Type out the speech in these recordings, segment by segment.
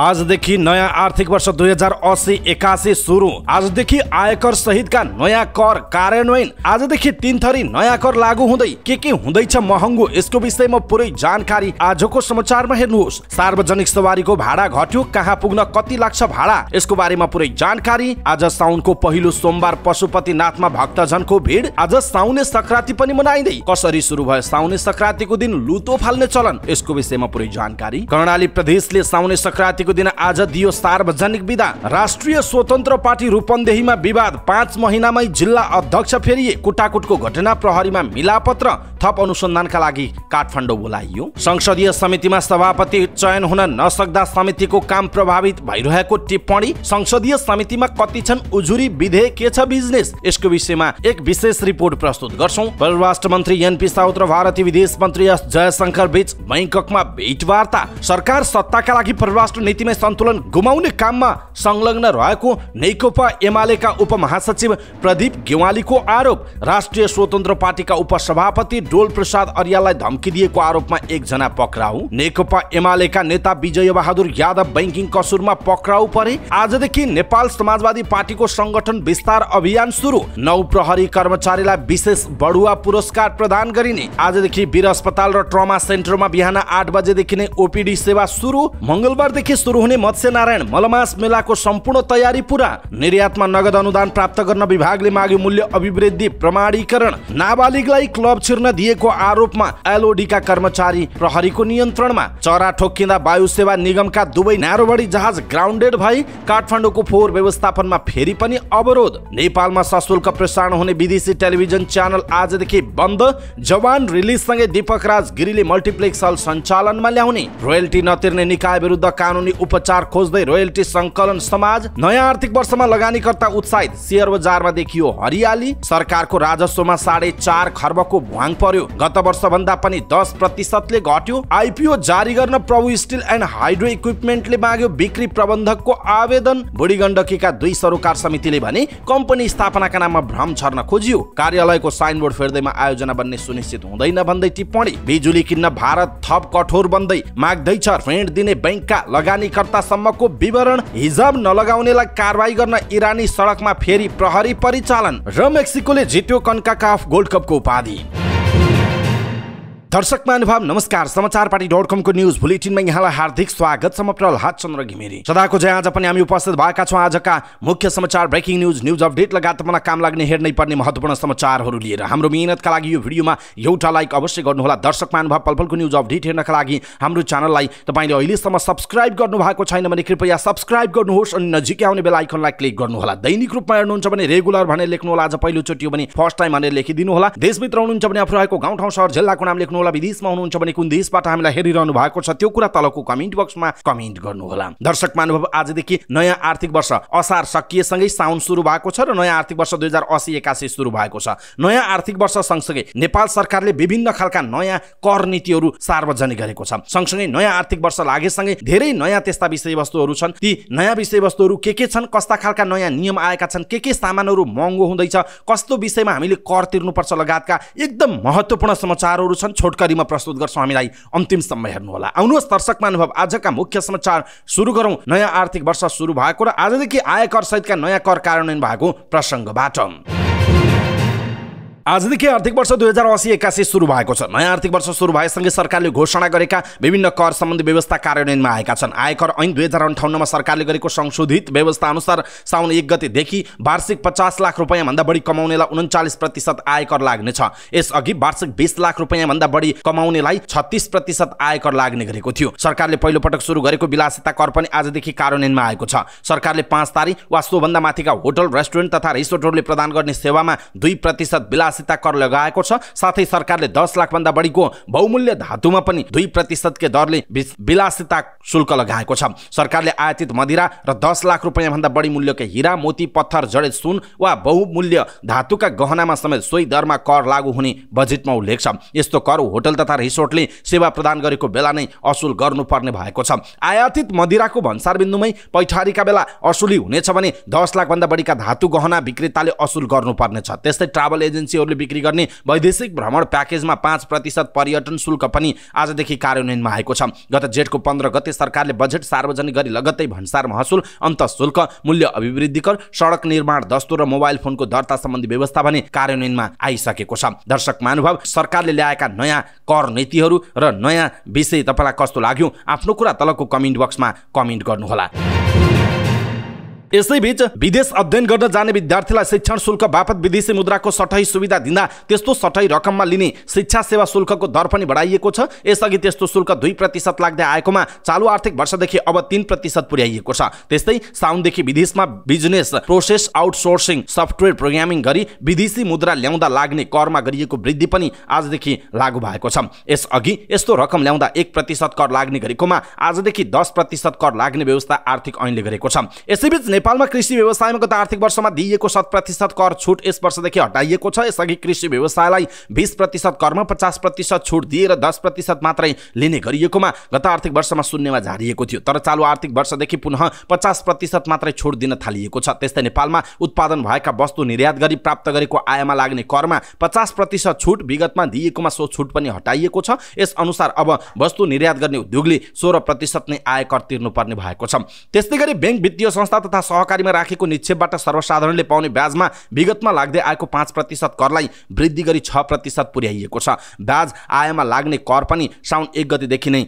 आजदेखि नयाँ आर्थिक वर्ष दुई हजार असी एकासी सुरु आजदेखि आयकर सहितका नयाँ कर कार्यान्वयन आजदेखि तिन थरी नयाँ कर लागू हुँदै के के हुँदैछ महँगो यसको विषयमा पुरै जानकारी आजको समाचारमा हेर्नुहोस् सार्वजनिक सवारीको भाडा घट्यो कहाँ पुग्न कति लाग्छ भाडा यसको बारेमा पुरै जानकारी आज साउनको पहिलो सोमबार पशुपतिनाथमा भक्तजनको भिड आज साउने संक्रान्ति पनि मनाइँदै कसरी सुरु भयो साउने संक्रान्तिको दिन लुतो फाल्ने चलन यसको विषयमा पुरै जानकारी कर्णाली प्रदेशले साउने संक्रान्तिको गएको दिन आज दियो सार्वजनिक विधा राष्ट्रिय स्वतन्त्र पार्टी रूपन्देहीमा विवाद पाँच महिनामै जिल्ला अध्यक्ष फेरिए कुटाकुटको घटना प्रहरीमा मिलापत्र थप अनुसन्धानका लागि काठमाडौँ बोलाइयो संसदीय समितिमा सभापति चयन हुन नसक्दा समितिको काम प्रभावित भइरहेको टिप्पणी संसदीय समितिमा कति छन् उजुरी विधेयक के छ बिजनेस यसको विषयमा एक विशेष रिपोर्ट प्रस्तुत गर्छौ परराष्ट्र मन्त्री एनपी साउथ र भारतीय विदेश मन्त्री एस जयशङ्कर बीच बैङ्ककमा भेटवार्ता सरकार सत्ताका लागि परराष्ट्र नीति स्थितिमै सन्तुलन गुमाउने काममा संलग्न रहेको नेकपा एमालेका उपमहासचिव प्रदीप गेवालीको आरोप राष्ट्रिय स्वतन्त्र पार्टीका उपसभापति डोलप्रसाद अर्याललाई धम्की दिएको आरोपमा एकजना पक्राउ नेकपा एमालेका नेता विजय बहादुर यादव बैङ्किङ कसुरमा पक्राउ परे आजदेखि नेपाल समाजवादी पार्टीको संगठन विस्तार अभियान सुरु नौ प्रहरी कर्मचारीलाई विशेष बढुवा पुरस्कार प्रदान गरिने आजदेखि वीर अस्पताल र ट्रमा सेन्टरमा बिहान आठ बजेदेखि नै ओपिडी सेवा सुरु मङ्गलबारदेखि सुरु हुने मत्स्य नारायण मलमास मेलाको सम्पूर्ण तयारी पुरा निर्यातमा नगद अनुदान प्राप्त गर्न विभागले माग्यो मूल्य अभिवृद्धि प्रमाणीकरण नाबालिगलाई क्लब छिर्न दिएको आरोपमा एलओडीका कर्मचारी प्रहरीको नियन्त्रणमा चरा ठोकिँदा वायु सेवा निगमका दुवै न्यारोबडी जहाज ग्राउन्डेड भई काठमाडौँको फोहोर व्यवस्थापनमा फेरि पनि अवरोध नेपालमा सशुल्क प्रसारण हुने विदेशी टेलिभिजन च्यानल आजदेखि बन्द जवान रिलिजसँगै दीपक राज गिरीले मल्टिप्लेक्स हल सञ्चालनमा ल्याउने रोयल्टी नतिर्ने निकाय विरुद्ध कानुनी लगानी उपचार खोज्दै रोयल्टी सङ्कलन समाज नयाँ आर्थिक वर्षमा लगानीकर्ता उत्साहित सेयर बजारमा देखियो हरियाली सरकारको राजस्वमा साढे चार खर्बको भ्वाङ पर्यो गत वर्ष भन्दा पनि दस प्रतिशतले घट्यो आइपिओ जारी गर्न प्रभु स्टिल एन्ड हाइड्रो इक्विपमेन्टले माग्यो बिक्री प्रबन्धकको आवेदन बुढी गण्डकीका दुई सरोकार समितिले भने कम्पनी स्थापनाका नाममा भ्रम छर्न खोजियो कार्यालयको साइनबोर्ड फेर्दैमा आयोजना बन्ने सुनिश्चित हुँदैन भन्दै टिप्पणी बिजुली किन्न भारत थप कठोर बन्दै माग्दैछ ऋण दिने बैङ्कका लगानी लगानीकर्तासम्मको विवरण हिजाब नलगाउनेलाई कारवाही गर्न इरानी सडकमा फेरि प्रहरी परिचालन र मेक्सिकोले जित्यो कन्काकाफ गोल्ड कपको उपाधि दर्शक महानुभाव नमस्कार समाचार पार्टी डट कमको न्युज बुलेटिनमा यहाँलाई हार्दिक स्वागत छ म प्रल चन्द्र घिमिरी सदाको जय आज पनि हामी उपस्थित भएका छौँ आजका मुख्य समाचार ब्रेकिङ न्युज न्युज अपडेट लगायत मलाई काम लाग्ने हेर्नै पर्ने महत्त्वपूर्ण समाचारहरू लिएर हाम्रो मिहिनेतका लागि यो भिडियोमा एउटा लाइक अवश्य गर्नुहोला दर्शक महानुभाव पलपलको न्युज अपडेट हेर्नका लागि हाम्रो च्यानललाई तपाईँले अहिलेसम्म सब्सक्राइब भएको छैन भने कृपया सब्सक्राइब गर्नुहोस् अनि नजिकै आउने बेला आइकनलाई क्लिक गर्नुहोला दैनिक रूपमा हेर्नुहुन्छ भने रेगुलर भनेर लेख्नुहोला आज पहिलोचोटि हो भने फर्स्ट टाइम भनेर लेखिदिनु होला देशभित्र हुनुहुन्छ भने आफू रहेको गाउँ ठाउँ सहर जिल्लाको नाम लेख्नु गर्नुहोला विदेशमा हुनुहुन्छ भने कुन देशबाट हामीलाई हेरिरहनु भएको छ त्यो कुरा तलको कमेन्ट बक्समा कमेन्ट गर्नुहोला दर्शक महानुभव आजदेखि नयाँ आर्थिक वर्ष असार सकिएसँगै साउन सुरु भएको छ र नयाँ आर्थिक वर्ष दुई हजार असी एकासी सुरु भएको छ नयाँ आर्थिक वर्ष सँगसँगै नेपाल सरकारले विभिन्न खालका नयाँ कर नीतिहरू सार्वजनिक गरेको छ सँगसँगै नयाँ आर्थिक वर्ष लागेसँगै धेरै नयाँ त्यस्ता विषयवस्तुहरू छन् ती नयाँ विषयवस्तुहरू के के छन् कस्ता खालका नयाँ नियम आएका छन् के के सामानहरू महँगो हुँदैछ कस्तो विषयमा हामीले कर तिर्नुपर्छ लगायतका एकदम महत्त्वपूर्ण समाचारहरू छन् छोटकरीमा प्रस्तुत गर्छौँ हामीलाई अन्तिमसम्म हेर्नुहोला आउनुहोस् दर्शकमा अनुभव आजका मुख्य समाचार सुरु गरौँ नयाँ आर्थिक वर्ष सुरु भएको र आजदेखि आयकर सहितका नयाँ कर कार्यान्वयन भएको प्रसङ्गबाट आजदेखि आर्थिक वर्ष दुई हजार असी एक्कासी सुरु भएको छ नयाँ आर्थिक वर्ष सुरु भएसँगै सरकारले घोषणा गरेका विभिन्न कर सम्बन्धी व्यवस्था कार्यान्वयनमा आएका छन् आयकर ऐन दुई हजार अन्ठाउन्नमा सरकारले गरेको संशोधित व्यवस्था अनुसार साउन एक गतेदेखि वार्षिक पचास लाख रुपियाँभन्दा बढी कमाउनेलाई उन्चालिस प्रतिशत आयकर लाग्नेछ यसअघि वार्षिक बिस लाख रुपियाँभन्दा बढी कमाउनेलाई छत्तिस प्रतिशत आयकर लाग्ने गरेको थियो सरकारले पहिलोपटक सुरु गरेको विलासिता कर पनि आजदेखि कार्यान्वयनमा आएको छ सरकारले पाँच तारिक वा सोभन्दा माथिका होटल रेस्टुरेन्ट तथा रिसोर्टहरूले प्रदान गर्ने सेवामा दुई प्रतिशत विलास राशिता कर लगाएको छ साथै सरकारले दस भन्दा बढीको बहुमूल्य धातुमा पनि दुई प्रतिशतकै दरले विलासिता शुल्क लगाएको छ सरकारले आयातित मदिरा र दस लाख भन्दा बढी मूल्यको हिरा मोती पत्थर जडे सुन वा बहुमूल्य धातुका गहनामा समेत सोही दरमा कर लागू हुने बजेटमा उल्लेख छ यस्तो कर होटल तथा रिसोर्टले सेवा प्रदान गरेको बेला नै असुल गर्नुपर्ने भएको छ आयातित मदिराको भन्सार बिन्दुमै पैठारीका बेला असुली हुनेछ भने दस लाखभन्दा बढीका धातु गहना विक्रेताले असुल गर्नुपर्नेछ त्यस्तै ट्राभल एजेन्सी एजेन्सीहरूले बिक्री गर्ने वैदेशिक भ्रमण प्याकेजमा पाँच प्रतिशत पर्यटन शुल्क पनि आजदेखि कार्यान्वयनमा आएको छ गत जेठको पन्ध्र गते सरकारले बजेट सार्वजनिक गरी लगत्तै भन्सार महसुल अन्त शुल्क मूल्य कर सडक निर्माण दस्तो र मोबाइल फोनको दर्ता सम्बन्धी व्यवस्था भने कार्यान्वयनमा आइसकेको छ दर्शक महानुभाव सरकारले ल्याएका नयाँ कर नीतिहरू र नयाँ विषय तपाईँलाई कस्तो लाग्यो आफ्नो कुरा तलको कमेन्ट बक्समा कमेन्ट गर्नुहोला यसैबीच विदेश अध्ययन गर्न जाने विद्यार्थीलाई शिक्षण शुल्क बापत विदेशी मुद्राको सठही सुविधा दिँदा त्यस्तो सठही रकममा लिने शिक्षा सेवा शुल्कको दर पनि बढाइएको छ यसअघि त्यस्तो शुल्क दुई प्रतिशत लाग्दै आएकोमा चालु आर्थिक वर्षदेखि अब तीन प्रतिशत पुर्याइएको छ त्यस्तै साउनदेखि विदेशमा business process outsourcing software programming गरी विदेशी मुद्रा ल्याउँदा लाग्ने करमा गरिएको वृद्धि पनि आजदेखि लागू भएको छ यसअघि यस्तो रकम ल्याउँदा एक प्रतिशत कर लाग्ने गरेकोमा आजदेखि दस प्रतिशत कर लाग्ने व्यवस्था आर्थिक ऐनले गरेको छ यसैबीच नेपालमा कृषि व्यवसायमा गत आर्थिक वर्षमा दिइएको शत प्रतिशत कर छुट यस वर्षदेखि हटाइएको छ यसअघि कृषि व्यवसायलाई बिस प्रतिशत करमा पचास प्रतिशत छुट दिएर दस प्रतिशत मात्रै लिने गरिएकोमा गत आर्थिक वर्षमा शून्यमा झारिएको थियो तर चालु आर्थिक वर्षदेखि पुनः पचास प्रतिशत मात्रै छुट दिन थालिएको छ त्यस्तै नेपालमा उत्पादन भएका वस्तु निर्यात गरी प्राप्त गरेको आयमा लाग्ने करमा पचास प्रतिशत छुट विगतमा दिइएकोमा सो छुट पनि हटाइएको छ यस अनुसार अब वस्तु निर्यात गर्ने उद्योगले सोह्र प्रतिशत नै आयकर तिर्नुपर्ने भएको छ त्यस्तै गरी ब्याङ्क वित्तीय संस्था तथा सहकारीमा राखेको निक्षेपबाट सर्वसाधारणले पाउने ब्याजमा विगतमा लाग्दै आएको पाँच प्रतिशत करलाई वृद्धि गरी छ प्रतिशत पुर्याइएको छ ब्याज आयमा लाग्ने कर पनि साउन एक गतिदेखि नै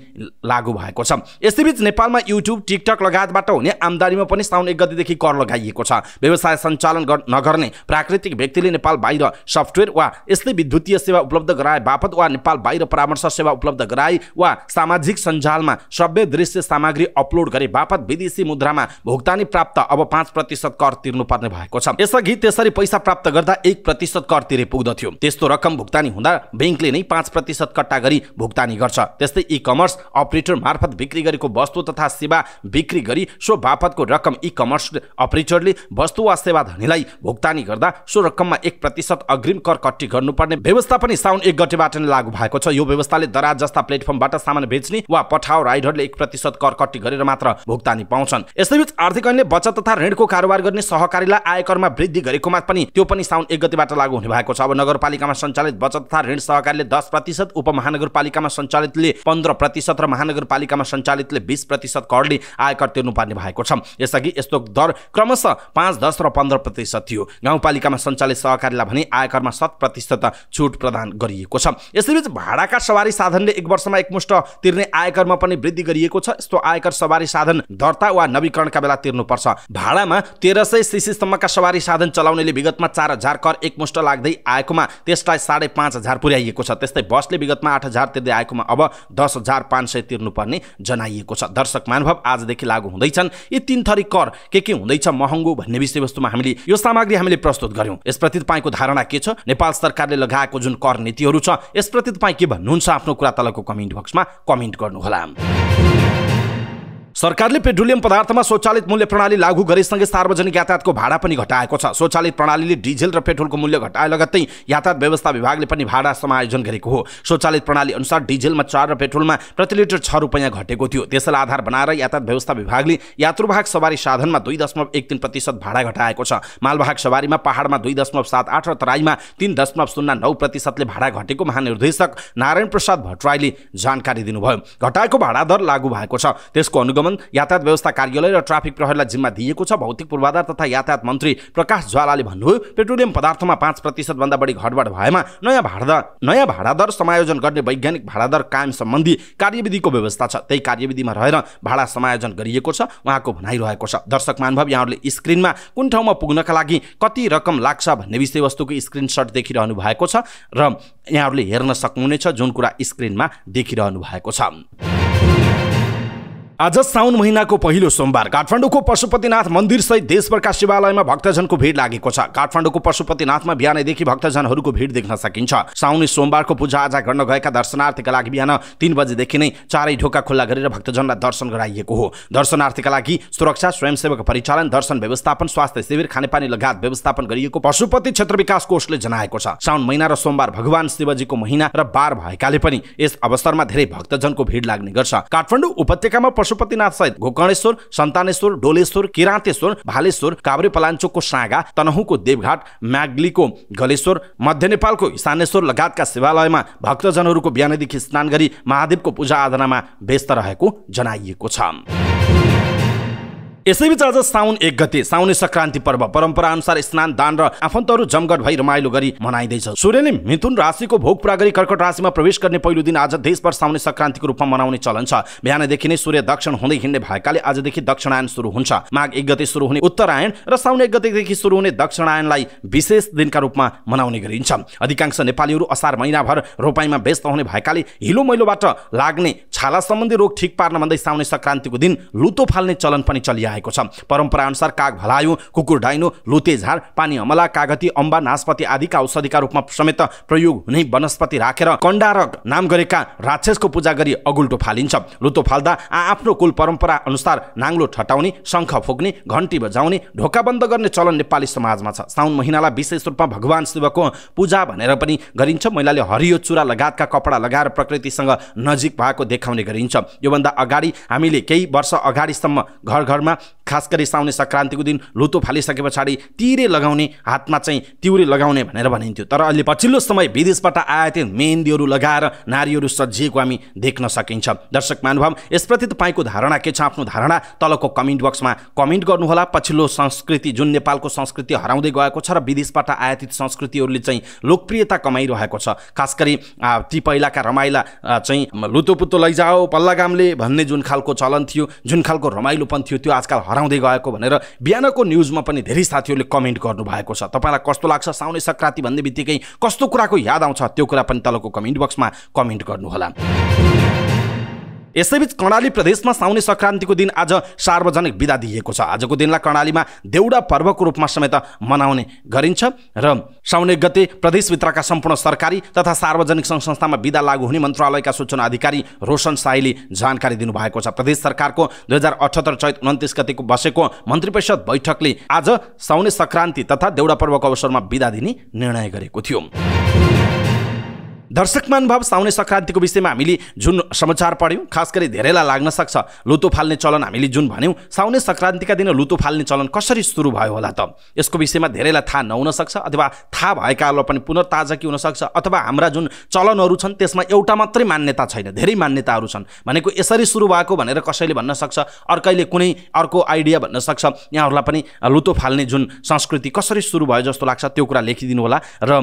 लागू भएको छ यसैबीच नेपालमा युट्युब टिकटक लगायतबाट हुने आमदानीमा पनि साउन एक गतिदेखि कर लगाइएको छ व्यवसाय सञ्चालन नगर्ने प्राकृतिक व्यक्तिले नेपाल बाहिर सफ्टवेयर वा यस्तै विद्युतीय सेवा उपलब्ध गराए बापत वा नेपाल बाहिर परामर्श सेवा उपलब्ध गराए वा सामाजिक सञ्जालमा सभ्य दृश्य सामग्री अपलोड गरे बापत विदेशी मुद्रामा भुक्तानी प्राप्त अब पाँच प्रतिशत कर तिर्नु पर्ने भएको छ यसअघि त्यसरी पैसा प्राप्त गर्दा एक प्रतिशत कर तिरे पुग्दथ्यो त्यस्तो रकम भुक्तानी हुँदा ब्याङ्कले नै पाँच प्रतिशत कट्टा गरी भुक्तानी गर्छ त्यस्तै इ कमर्स अपरेटर मार्फत बिक्री गरेको वस्तु तथा सेवा बिक्री गरी सो बापतको रकम इ कमर्स अपरेटरले वस्तु वा सेवा धनीलाई भुक्तानी गर्दा सो रकममा एक प्रतिशत अग्रिम कर कट्टी गर्नुपर्ने व्यवस्था पनि साउन एक गतेबाट नै लागू भएको छ यो व्यवस्थाले दराज जस्ता प्लेटफर्मबाट सामान बेच्ने वा पठाओ राइडरले एक प्रतिशत कर कट्टी गरेर मात्र भुक्तानी पाउँछन् यसैबीच आर्थिक ऐनले बचत तथा ऋणको कारोबार गर्ने सहकारीलाई आयकरमा वृद्धि गरेकोमा पनि त्यो पनि साउन एक गतिबाट लागू हुने भएको छ अब नगरपालिकामा सञ्चालित बचत तथा ऋण सहकारीले दस प्रतिशत उपमहानगरपालिकामा सञ्चालितले पन्ध्र प्रतिशत र महानगरपालिकामा सञ्चालितले बिस प्रतिशत करले आयकर तिर्नुपर्ने भएको छ यसअघि यस्तो दर क्रमशः पाँच दस र पन्ध्र प्रतिशत थियो गाउँपालिकामा सञ्चालित सहकारीलाई भने आयकरमा शत प्रतिशत छुट प्रदान गरिएको छ यसैबीच भाडाका सवारी साधनले एक वर्षमा एकमुष्ट तिर्ने आयकरमा पनि वृद्धि गरिएको छ यस्तो आयकर सवारी साधन दर्ता वा नवीकरणका बेला तिर्नुपर्छ भाडामा तेह्र सय सिसीसम्मका सवारी साधन चलाउनेले विगतमा चार हजार कर एकमुष्ट लाग्दै आएकोमा त्यसलाई साढे पाँच हजार पुर्याइएको छ त्यस्तै बसले विगतमा आठ हजार तिर्दै आएकोमा अब दस हजार पाँच सय तिर्नुपर्ने जनाइएको छ दर्शक मानुभव आजदेखि लागू हुँदैछन् यी तिन थरी कर के के हुँदैछ महँगो भन्ने विषयवस्तुमा हामीले यो सामग्री हामीले प्रस्तुत गर्यौँ यसप्रति तपाईँको धारणा के छ नेपाल सरकारले लगाएको जुन कर नीतिहरू छ यसप्रति तपाईँ के भन्नुहुन्छ आफ्नो कुरा तलको कमेन्ट बक्समा कमेन्ट गर्नुहोला सरकारले पेट्रोलियम पदार्थमा स्वचालित मूल्य प्रणाली लागू गरेसँगै सार्वजनिक यातायातको भाडा पनि घटाएको छ स्वचालित प्रणालीले डिजेल र पेट्रोलको मूल्य घटाए लगत्तै यातायात व्यवस्था विभागले पनि भाडा समायोजन गरेको हो स्वचालित प्रणाली अनुसार डिजेलमा चार र पेट्रोलमा प्रति लिटर छ रुपियाँ घटेको थियो त्यसलाई आधार बनाएर यातायात व्यवस्था विभागले यात्रुवाहक सवारी साधनमा दुई दशमलव एक तिन प्रतिशत भाडा घटाएको छ मालवाहक सवारीमा पहाडमा दुई दशमलव सात आठ र तराईमा तिन दशमलव शून्य नौ प्रतिशतले भाडा घटेको महानिर्देशक नारायण प्रसाद भट्टराईले जानकारी दिनुभयो घटाएको भाडा दर लागू भएको छ त्यसको अनुगमन भवन यातायात व्यवस्था कार्यालय र ट्राफिक प्रहरीलाई जिम्मा दिएको छ भौतिक पूर्वाधार तथा यातायात मन्त्री प्रकाश ज्वालाले भन्नुभयो पेट्रोलियम पदार्थमा पाँच प्रतिशतभन्दा बढी घटबड भएमा नयाँ भाडा नयाँ भाडादर समायोजन गर्ने वैज्ञानिक भाडादर कायम सम्बन्धी कार्यविधिको व्यवस्था छ त्यही कार्यविधिमा रहेर भाडा समायोजन गरिएको छ उहाँको भनाइरहेको छ दर्शक मानुभव यहाँहरूले स्क्रिनमा कुन ठाउँमा पुग्नका लागि कति रकम लाग्छ भन्ने विषयवस्तुको स्क्रिनसट देखिरहनु भएको छ र यहाँहरूले हेर्न सक्नुहुनेछ जुन कुरा स्क्रिनमा देखिरहनु भएको छ आज साउन महिनाको पहिलो सोमबार काठमाडौँको पशुपतिनाथ मन्दिर सहित देशभरका शिवालयमा भक्तजनको भिड लागेको छ काठमाडौँको पशुपतिनाथमा बिहानैदेखि भक्तजनहरूको भिड देख्न सकिन्छ साउने सोमबारको पूजाआजा गर्न गएका दर्शनार्थीका लागि बिहान तिन बजेदेखि नै चारै ढोका खुल्ला गरेर भक्तजनलाई दर्शन गराइएको हो दर्शनार्थीका लागि सुरक्षा स्वयंसेवक परिचालन दर्शन व्यवस्थापन स्वास्थ्य शिविर खानेपानी लगायत व्यवस्थापन गरिएको पशुपति क्षेत्र विकास कोषले जनाएको छ साउन महिना र सोमबार भगवान शिवजीको महिना र बार भएकाले पनि यस अवसरमा धेरै भक्तजनको भिड लाग्ने गर्छ काठमाडौँ उपत्यकामा पशुपतिनाथ सहित घोकणेश्वर सन्तानेश्वर डोलेश्वर किराँतेश्वर भालेश्वर काभ्रे पलाञ्चोकको साँगा तनहुको देवघाट म्याग्लीको गलेश्वर मध्य नेपालको इसानेश्वर लगायतका शिवालयमा भक्तजनहरूको बिहानदेखि स्नान गरी महादेवको पूजा आराधनामा व्यस्त रहेको जनाइएको छ यसैबीच आज साउन एक गते साउने संक्रान्ति पर्व परम्परा अनुसार स्नान दान र आफन्तहरू जमघट भई रमाइलो गरी मनाइँदैछ सूर्यले मिथुन राशिको भोग पुरा गरी कर्कट राशिमा प्रवेश गर्ने पहिलो दिन आज देशभर साउने संक्रान्तिको रूपमा मनाउने चलन छ बिहानदेखि नै सूर्य दक्षिण हुँदै हिँड्ने भएकाले आजदेखि दक्षिणायन सुरु हुन्छ माघ एक गते सुरु हुने उत्तरायण र साउन एक गतेदेखि सुरु हुने दक्षिणायनलाई विशेष दिनका रूपमा मनाउने गरिन्छ अधिकांश नेपालीहरू असार महिनाभर रोपाइमा व्यस्त हुने भएकाले हिलो मैलोबाट लाग्ने छाला सम्बन्धी रोग ठिक पार्न भन्दै साउने संक्रान्तिको दिन लुतो फाल्ने चलन पनि चलिया आएको छ परम्पराअनुसार काग भलायु कुकुर डाइनो लुते झार पानी अमला कागती अम्बा नास्पति आदिका औषधिका रूपमा समेत प्रयोग हुने वनस्पति राखेर रा। कण्डारक नाम गरेका राक्षसको पूजा गरी अगुल्टो फालिन्छ लुतो फाल्दा आफ्नो कुल परम्परा अनुसार नाङ्लो ठटाउने शङ्ख फुक्ने घन्टी बजाउने ढोका बन्द गर्ने चलन नेपाली समाजमा छ साउन महिनालाई विशेष रूपमा भगवान् शिवको पूजा भनेर पनि गरिन्छ महिलाले हरियो चुरा लगायतका कपडा लगाएर प्रकृतिसँग नजिक भएको देखाउने गरिन्छ योभन्दा अगाडि हामीले केही वर्ष अगाडिसम्म घर घरमा खास गरी साउने सङ्क्रान्तिको दिन लुतो फालिसके पछाडि तिरे लगाउने हातमा चाहिँ तिउरे लगाउने भनेर भनिन्थ्यो तर अहिले पछिल्लो समय विदेशबाट आयातित मेहेन्दीहरू लगाएर नारीहरू सजिएको हामी देख्न सकिन्छ दर्शक महानुभाव यसप्रति तपाईँको धारणा के छ आफ्नो धारणा तलको कमेन्ट बक्समा कमेन्ट गर्नुहोला पछिल्लो संस्कृति जुन नेपालको संस्कृति हराउँदै गएको छ र विदेशबाट आयातित संस्कृतिहरूले चाहिँ लोकप्रियता कमाइरहेको छ खास गरी ती पहिलाका रमाइला चाहिँ लुतोपुतो लैजाओ पल्लागामले भन्ने जुन खालको चलन थियो जुन खालको रमाइलोपन थियो त्यो आजकल आजकल हराउँदै गएको भनेर बिहानको न्युजमा पनि धेरै साथीहरूले कमेन्ट गर्नुभएको छ तपाईँलाई कस्तो लाग्छ साउने सङ्क्रान्ति भन्ने बित्तिकै कस्तो कुराको याद आउँछ त्यो कुरा पनि तलको कमेन्ट बक्समा कमेन्ट गर्नुहोला यसैबीच कर्णाली प्रदेशमा साउने सङ्क्रान्तिको दिन आज सार्वजनिक विदा दिइएको छ आजको दिनलाई कर्णालीमा देउडा पर्वको रूपमा समेत मनाउने गरिन्छ र साउने गते प्रदेशभित्रका सम्पूर्ण सरकारी तथा सार्वजनिक सङ्घ संस्थामा विदा लागू हुने मन्त्रालयका सूचना अधिकारी रोशन साईले जानकारी दिनुभएको छ प्रदेश सरकारको दुई हजार अठहत्तर चैत उन्तिस गतिको बसेको मन्त्री परिषद बैठकले आज साउने सङ्क्रान्ति तथा देउडा पर्वको अवसरमा विदा दिने निर्णय गरेको थियो दर्शक महानुभाव साउने सङ्क्रान्तिको विषयमा हामीले जुन समाचार पढ्यौँ खास गरी धेरैलाई लाग्न सक्छ लुतो फाल्ने चलन हामीले जुन भन्यौँ साउने सङ्क्रान्तिका दिन लुतो फाल्ने चलन कसरी सुरु भयो होला त यसको विषयमा धेरैलाई थाहा नहुनसक्छ अथवा थाहा भएकाहरूलाई पनि पुनर्ताजकी हुनसक्छ अथवा हाम्रा जुन चलनहरू छन् त्यसमा एउटा मात्रै मान्यता छैन धेरै मान्यताहरू छन् भनेको यसरी सुरु भएको भनेर कसैले भन्न सक्छ अर्कैले कुनै अर्को आइडिया भन्न सक्छ यहाँहरूलाई पनि लुतो फाल्ने जुन संस्कृति कसरी सुरु भयो जस्तो लाग्छ त्यो कुरा लेखिदिनु होला र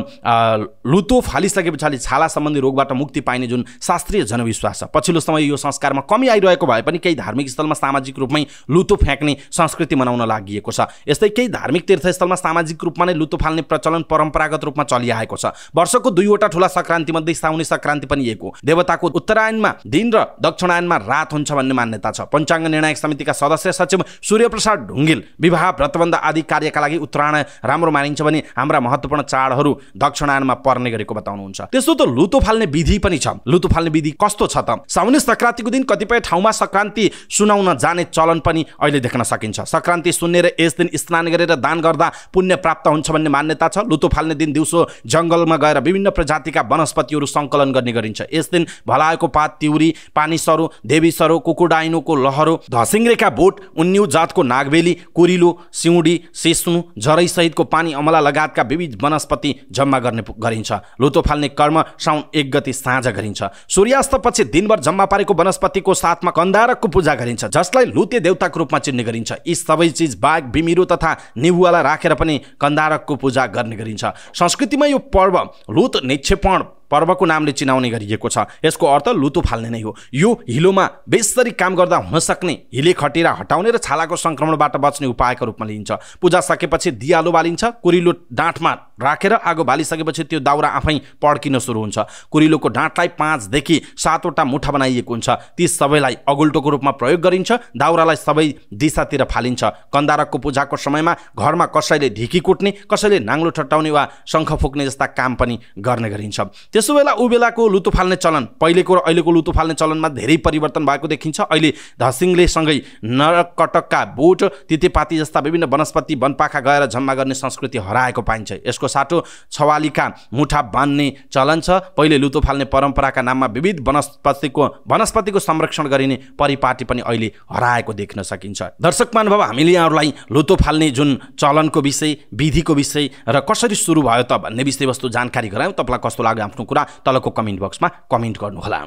लुतो फालिसके पछाडि छाल छाला सम्बन्धी रोगबाट मुक्ति पाइने जुन शास्त्रीय जनविश्वास छ पछिल्लो समय यो संस्कारमा कमी आइरहेको भए पनि केही धार्मिक स्थलमा सामाजिक रूपमै लुतो फ्याँक्ने संस्कृति मनाउन लागि छ यस्तै केही धार्मिक तीर्थस्थलमा सामाजिक रूपमा नै लुतो फाल्ने प्रचलन परम्परागत रूपमा चलिआएको छ वर्षको दुईवटा ठुला सङ्क्रान्तिमध्ये साउने सङ्क्रान्ति पनि एक हो देवताको उत्तरायणमा दिन र दक्षिणायणमा रात हुन्छ भन्ने मान्यता छ पञ्चाङ्ग निर्णायक समितिका सदस्य सचिव सूर्यप्रसाद ढुङ्गेल विवाह व्रतबन्ध आदि कार्यका लागि उत्तरायण राम्रो मानिन्छ भने हाम्रा महत्त्वपूर्ण चाडहरू दक्षिणायणमा पर्ने गरेको बताउनुहुन्छ त्यस्तो त लुतो फाल्ने विधि पनि छ लुतो फाल्ने विधि कस्तो छ त साउने सङ्क्रान्तिको दिन कतिपय ठाउँमा सङ्क्रान्ति सुनाउन जाने चलन पनि अहिले देख्न सकिन्छ सङ्क्रान्ति सुन्ने र यस दिन स्नान गरेर दान गर्दा पुण्य प्राप्त हुन्छ भन्ने मान्यता छ लुतो फाल्ने दिन दिउँसो जङ्गलमा गएर विभिन्न प्रजातिका वनस्पतिहरू सङ्कलन गर्ने गरिन्छ यस दिन भलाएको पात तिउरी पानी सरो देवी सरो कुकुडाइनोको लहरो धसिङ्रेका बोट उन्यु जातको नागबेली कुरिलो सिउँडी सिस्नु झरैसहितको पानी अमला लगायतका विविध वनस्पति जम्मा गर्ने गरिन्छ लुतो फाल्ने कर्म साउन एक गति साँझ गरिन्छ सूर्यास्तपछि दिनभर जम्मा पारेको वनस्पतिको साथमा कन्दारकको पूजा गरिन्छ जसलाई लुते देवताको रूपमा चिन्ने गरिन्छ यी सबै चिज बाघ बिमिरो तथा निहुवालाई राखेर पनि कन्दारकको पूजा गर्ने गरिन्छ संस्कृतिमा यो पर्व लुत निक्षेपण पर्वको नामले चिनाउने गरिएको छ यसको अर्थ लुतो फाल्ने नै हो यो हिलोमा बेसरी काम गर्दा हुन सक्ने हिले खटेरा हटाउने र छालाको सङ्क्रमणबाट बच्ने उपायको रूपमा लिइन्छ पूजा सकेपछि दियालो बालिन्छ कुरिलो डाँटमा राखेर आगो बालिसकेपछि त्यो दाउरा आफै पड्किन सुरु हुन्छ कुरिलोको डाँटलाई पाँचदेखि सातवटा मुठा बनाइएको हुन्छ ती सबैलाई अगुल्टोको रूपमा प्रयोग गरिन्छ दाउरालाई सबै दिशातिर फालिन्छ कन्दारकको पूजाको समयमा घरमा कसैले ढिकी कुट्ने कसैले नाङ्लो ठट्टाउने वा शङ्ख फुक्ने जस्ता काम पनि गर्ने गरिन्छ त्यसो बेला ऊ बेलाको लुतो फाल्ने चलन पहिलेको र अहिलेको लुतो फाल्ने चलनमा धेरै परिवर्तन भएको देखिन्छ अहिले धसिङले सँगै नरकटकका बोट तितेपाती जस्ता विभिन्न वनस्पति वनपाखा गएर जम्मा गर्ने संस्कृति हराएको पाइन्छ यसको साटो छवालीका मुठा बाँध्ने चलन छ पहिले लुतो फाल्ने परम्पराका नाममा विविध वनस्पतिको वनस्पतिको संरक्षण गरिने परिपाटी पनि अहिले हराएको देख्न सकिन्छ दर्शक महानुभाव हामीले यहाँहरूलाई लुतो फाल्ने जुन चलनको विषय विधिको विषय र कसरी सुरु भयो त भन्ने विषयवस्तु जानकारी गरायौँ तपाईँलाई कस्तो लाग्यो आफ्नो कुरा तलको कमेन्ट बक्समा कमेन्ट गर्नुहोला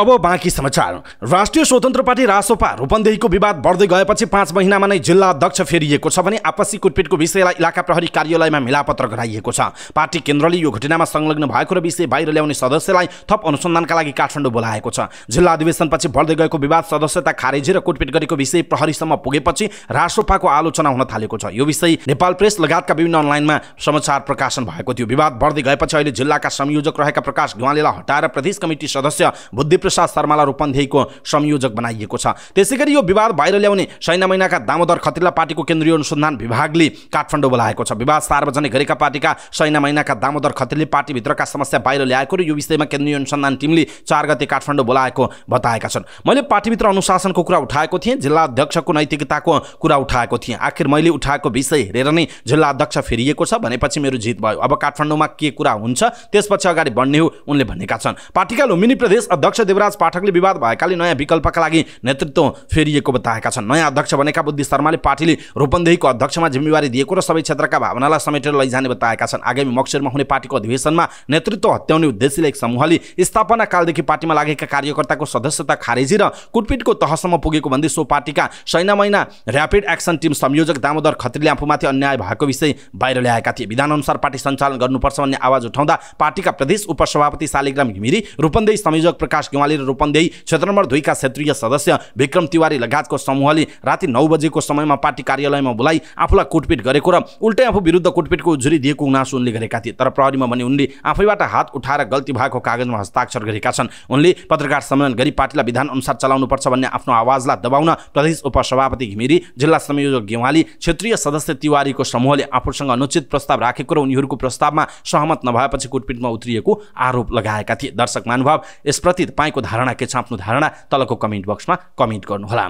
अब बाँकी समाचार राष्ट्रिय स्वतन्त्र पार्टी रासोपा रूपन्देहीको विवाद बढ्दै गएपछि पाँच महिनामा नै जिल्ला अध्यक्ष फेरिएको छ भने आपसी कुटपिटको विषयलाई इलाका प्रहरी कार्यालयमा मिलापत्र गराइएको छ पार्टी केन्द्रले यो घटनामा संलग्न भएको र विषय बाहिर ल्याउने सदस्यलाई थप अनुसन्धानका लागि काठमाडौँ बोलाएको छ जिल्ला अधिवेशनपछि बढ्दै गएको विवाद सदस्यता खारेजी र कुटपिट गरेको विषय प्रहरीसम्म पुगेपछि रासोपाको आलोचना हुन थालेको छ यो विषय नेपाल प्रेस लगायतका विभिन्न अनलाइनमा समाचार प्रकाशन भएको थियो विवाद बढ्दै गएपछि अहिले जिल्लाका संयोजक रहेका प्रकाश गुवालेलाई हटाएर प्रदेश कमिटी सदस्य बुद्धि प्रसाद शर्मालाई रूपन्देहीको संयोजक बनाइएको छ त्यसै गरी यो विवाद बाहिर ल्याउने सैना महिनाका दामोदर खतिला पार्टीको केन्द्रीय अनुसन्धान विभागले काठमाडौँ बोलाएको छ विवाद सार्वजनिक गरेका पार्टीका सैना महिनाका दामोदर खतिले पार्टीभित्रका समस्या बाहिर ल्याएको र यो विषयमा केन्द्रीय अनुसन्धान टिमले चार गते काठमाडौँ बोलाएको बताएका छन् मैले पार्टीभित्र अनुशासनको कुरा उठाएको थिएँ जिल्ला अध्यक्षको नैतिकताको कुरा उठाएको थिएँ आखिर मैले उठाएको विषय हेरेर नै जिल्ला अध्यक्ष फेरिएको छ भनेपछि मेरो जित भयो अब काठमाडौँमा के कुरा हुन्छ त्यसपछि अगाडि बढ्ने हो उनले भनेका छन् पार्टीका लुम्बिनी प्रदेश अध्यक्ष देवराज पाठकले विवाद भएकाले नयाँ विकल्पका लागि नेतृत्व फेरिएको बताएका छन् नयाँ अध्यक्ष बनेका बुद्धि शर्माले पार्टीले रूपन्देहीको अध्यक्षमा जिम्मेवारी दिएको र सबै क्षेत्रका भावनालाई समेटेर लैजाने बताएका छन् आगामी मक्सिरमा हुने पार्टीको अधिवेशनमा नेतृत्व हत्याउने उद्देश्यले एक समूहले स्थापना कालदेखि पार्टीमा लागेका कार्यकर्ताको सदस्यता खारेजी र कुटपिटको तहसम्म पुगेको भन्दै सो पार्टीका सैना महिना ऱ्यापिड एक्सन टिम संयोजक दामोदर खत्रीले आफूमाथि अन्याय भएको विषय बाहिर ल्याएका थिए विधानअनुसार पार्टी सञ्चालन गर्नुपर्छ भन्ने आवाज उठाउँदा पार्टीका प्रदेश उपसभापति शालिग्राम घिमिरी रूपन्देही संयोजक प्रकाश ओमाले र रूपन्देही क्षेत्र नम्बर दुईका क्षेत्रीय सदस्य विक्रम तिवारी लगायतको समूहले राति नौ बजेको समयमा पार्टी कार्यालयमा बोलाइ आफूलाई कुटपिट गरेको र उल्टै आफू विरुद्ध कुटपिटको उजुरी दिएको गुनासो उनले गरेका थिए तर प्रहरीमा भने उनले आफैबाट हात उठाएर गल्ती भएको कागजमा हस्ताक्षर गरेका छन् उनले पत्रकार सम्मेलन गरी पार्टीलाई विधानअनुसार चलाउनुपर्छ भन्ने आफ्नो आवाजलाई दबाउन प्रदेश उपसभापति घिमिरी जिल्ला संयोजक गेवाली क्षेत्रीय सदस्य तिवारीको समूहले आफूसँग अनुचित प्रस्ताव राखेको र उनीहरूको प्रस्तावमा सहमत नभएपछि कुटपिटमा उत्रिएको आरोप लगाएका थिए दर्शक मानुभाव यसप्रति तपाईँ तपाईँको धारणा के छ आफ्नो धारणा तलको कमेन्ट बक्समा कमेन्ट गर्नुहोला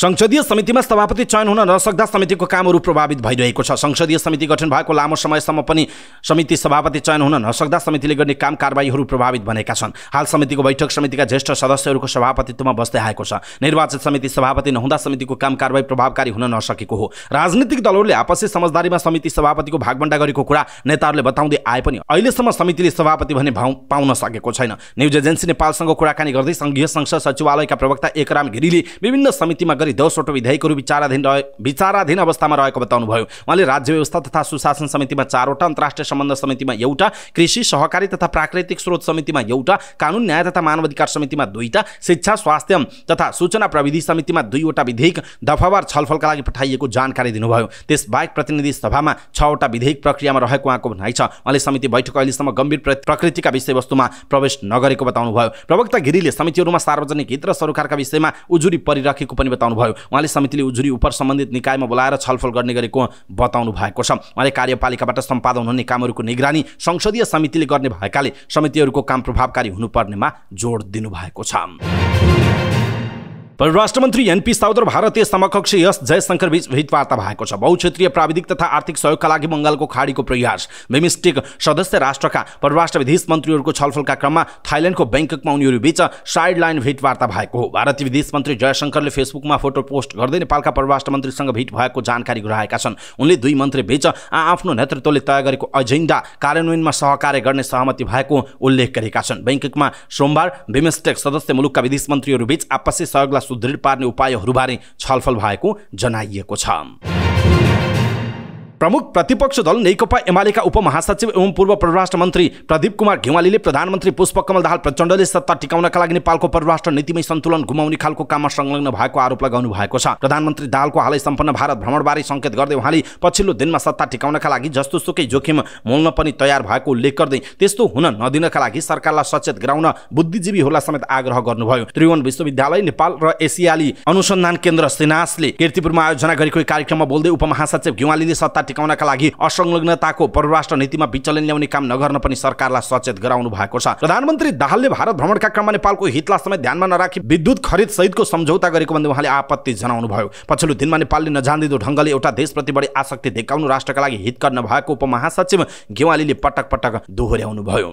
संसदीय समितिमा सभापति चयन हुन नसक्दा समितिको कामहरू प्रभावित भइरहेको छ संसदीय समिति गठन भएको लामो समयसम्म पनि समिति सभापति चयन हुन नसक्दा समितिले गर्ने काम कारवाहीहरू प्रभावित बनेका छन् हाल समितिको बैठक समितिका ज्येष्ठ सदस्यहरूको सभापतित्वमा बस्दै आएको छ निर्वाचित समिति सभापति नहुँदा समितिको काम कारवाही प्रभावकारी हुन नसकेको हो राजनीतिक दलहरूले आपसी समझदारीमा समिति सभापतिको भागभण्डा गरेको कुरा नेताहरूले बताउँदै आए पनि अहिलेसम्म समितिले सभापति भने भाउ पाउन सकेको छैन न्युज एजेन्सी नेपालसँग कुराकानी गर्दै सङ्घीय संसद सचिवालयका प्रवक्ता एकराम घिरीले विभिन्न समितिमा गरी दसवटा विधेयकहरू विचाराधीन रहे विचाराधीन अवस्थामा रहेको बताउनुभयो उहाँले राज्य व्यवस्था तथा सुशासन समितिमा चारवटा अन्तर्राष्ट्रिय सम्बन्ध समितिमा एउटा कृषि सहकारी तथा प्राकृतिक स्रोत समितिमा एउटा कानुन न्याय तथा मानवाधिकार समितिमा दुईवटा शिक्षा स्वास्थ्य तथा सूचना प्रविधि समितिमा दुईवटा विधेयक दफावार छलफलका लागि पठाइएको जानकारी दिनुभयो त्यसबाहेक प्रतिनिधि सभामा छवटा विधेयक प्रक्रियामा रहेको उहाँको भनाइ छ उहाँले समिति बैठक अहिलेसम्म गम्भीर प्रकृतिका विषयवस्तुमा प्रवेश नगरेको बताउनुभयो प्रवक्ता गिरीले समितिहरूमा सार्वजनिक हित र सरकारका विषयमा उजुरी परिराखेको पनि बताउनु गर्नुभयो उहाँले समितिले उजुरी उप सम्बन्धित निकायमा बोलाएर छलफल गर्ने गरेको बताउनु भएको छ उहाँले कार्यपालिकाबाट सम्पादन हुने कामहरूको निगरानी संसदीय समितिले गर्ने भएकाले समितिहरूको काम प्रभावकारी हुनुपर्नेमा जोड दिनुभएको छ परराष्ट्र मन्त्री एनपी साउदर भारतीय समकक्ष यस जयशङ्कर बीच भेटवार्ता भएको छ बहुक्षेत्रीय प्राविधिक तथा आर्थिक सहयोगका लागि बङ्गालको खाडीको प्रयास बिमस्टेक सदस्य राष्ट्रका परराष्ट्र विदेश मन्त्रीहरूको छलफलका क्रममा थाइल्यान्डको ब्याङ्ककमा उनीहरू बीच साइड लाइन भेटवार्ता भएको हो भारतीय विदेश मन्त्री जयशङ्करले फेसबुकमा फोटो पोस्ट गर्दै नेपालका परराष्ट्र मन्त्रीसँग भेट भएको जानकारी गराएका छन् उनले दुई मन्त्री मन्त्रीबीच आफ्नो नेतृत्वले तय गरेको एजेन्डा कार्यान्वयनमा सहकार्य गर्ने सहमति भएको उल्लेख गरेका छन् ब्याङ्ककमा सोमबार बिमस्टेक सदस्य मुलुकका विदेश मन्त्रीहरू बीच आपसी सहयोगलाई सुदृढ पार्ने उपायहरूबारे छलफल भएको जनाइएको छ प्रमुख प्रतिपक्ष दल नेकपा एमालेका उपमहासचिव एवं पूर्व परराष्ट्र मन्त्री प्रदीप कुमार घिवालीले प्रधानमन्त्री पुष्पकमल दाहाल प्रचण्डले सत्ता टिकाउनका लागि नेपालको परराष्ट्र नीतिमै सन्तुलन गुमाउने खालको काममा संलग्न भएको आरोप लगाउनु भएको छ प्रधानमन्त्री दाहालको हालै सम्पन्न भारत भ्रमणबारे सङ्केत गर्दै उहाँले पछिल्लो दिनमा सत्ता टिकाउनका लागि जस्तो सुकै जोखिम मोल्न पनि तयार भएको उल्लेख गर्दै त्यस्तो हुन नदिनका लागि सरकारलाई सचेत गराउन बुद्धिजीवीहरूलाई समेत आग्रह गर्नुभयो त्रिभुवन विश्वविद्यालय नेपाल र एसियाली अनुसन्धान केन्द्र सिनासले किर्तिपुरमा आयोजना गरेको कार्यक्रममा बोल्दै उपमहासचिव घिवालीले सत्ता टिकाउनका लागि असंलग्नताको परराष्ट्र नीतिमा विचलन ल्याउने काम नगर्न पनि सरकारलाई सचेत गराउनु भएको छ प्रधानमन्त्री दाहालले भारत भ्रमणका क्रममा नेपालको हितलाई समेत ध्यानमा नराखी विद्युत खरिद सहितको सम्झौता गरेको भन्दै उहाँले आपत्ति जनाउनुभयो पछिल्लो दिनमा नेपालले नजान्दिदो ढङ्गले एउटा देशप्रति बढी आसक्ति देखाउनु राष्ट्रका लागि हितकर नभएको उपमहासचिव गेवालीले पटक पटक दोहोऱ्याउनुभयो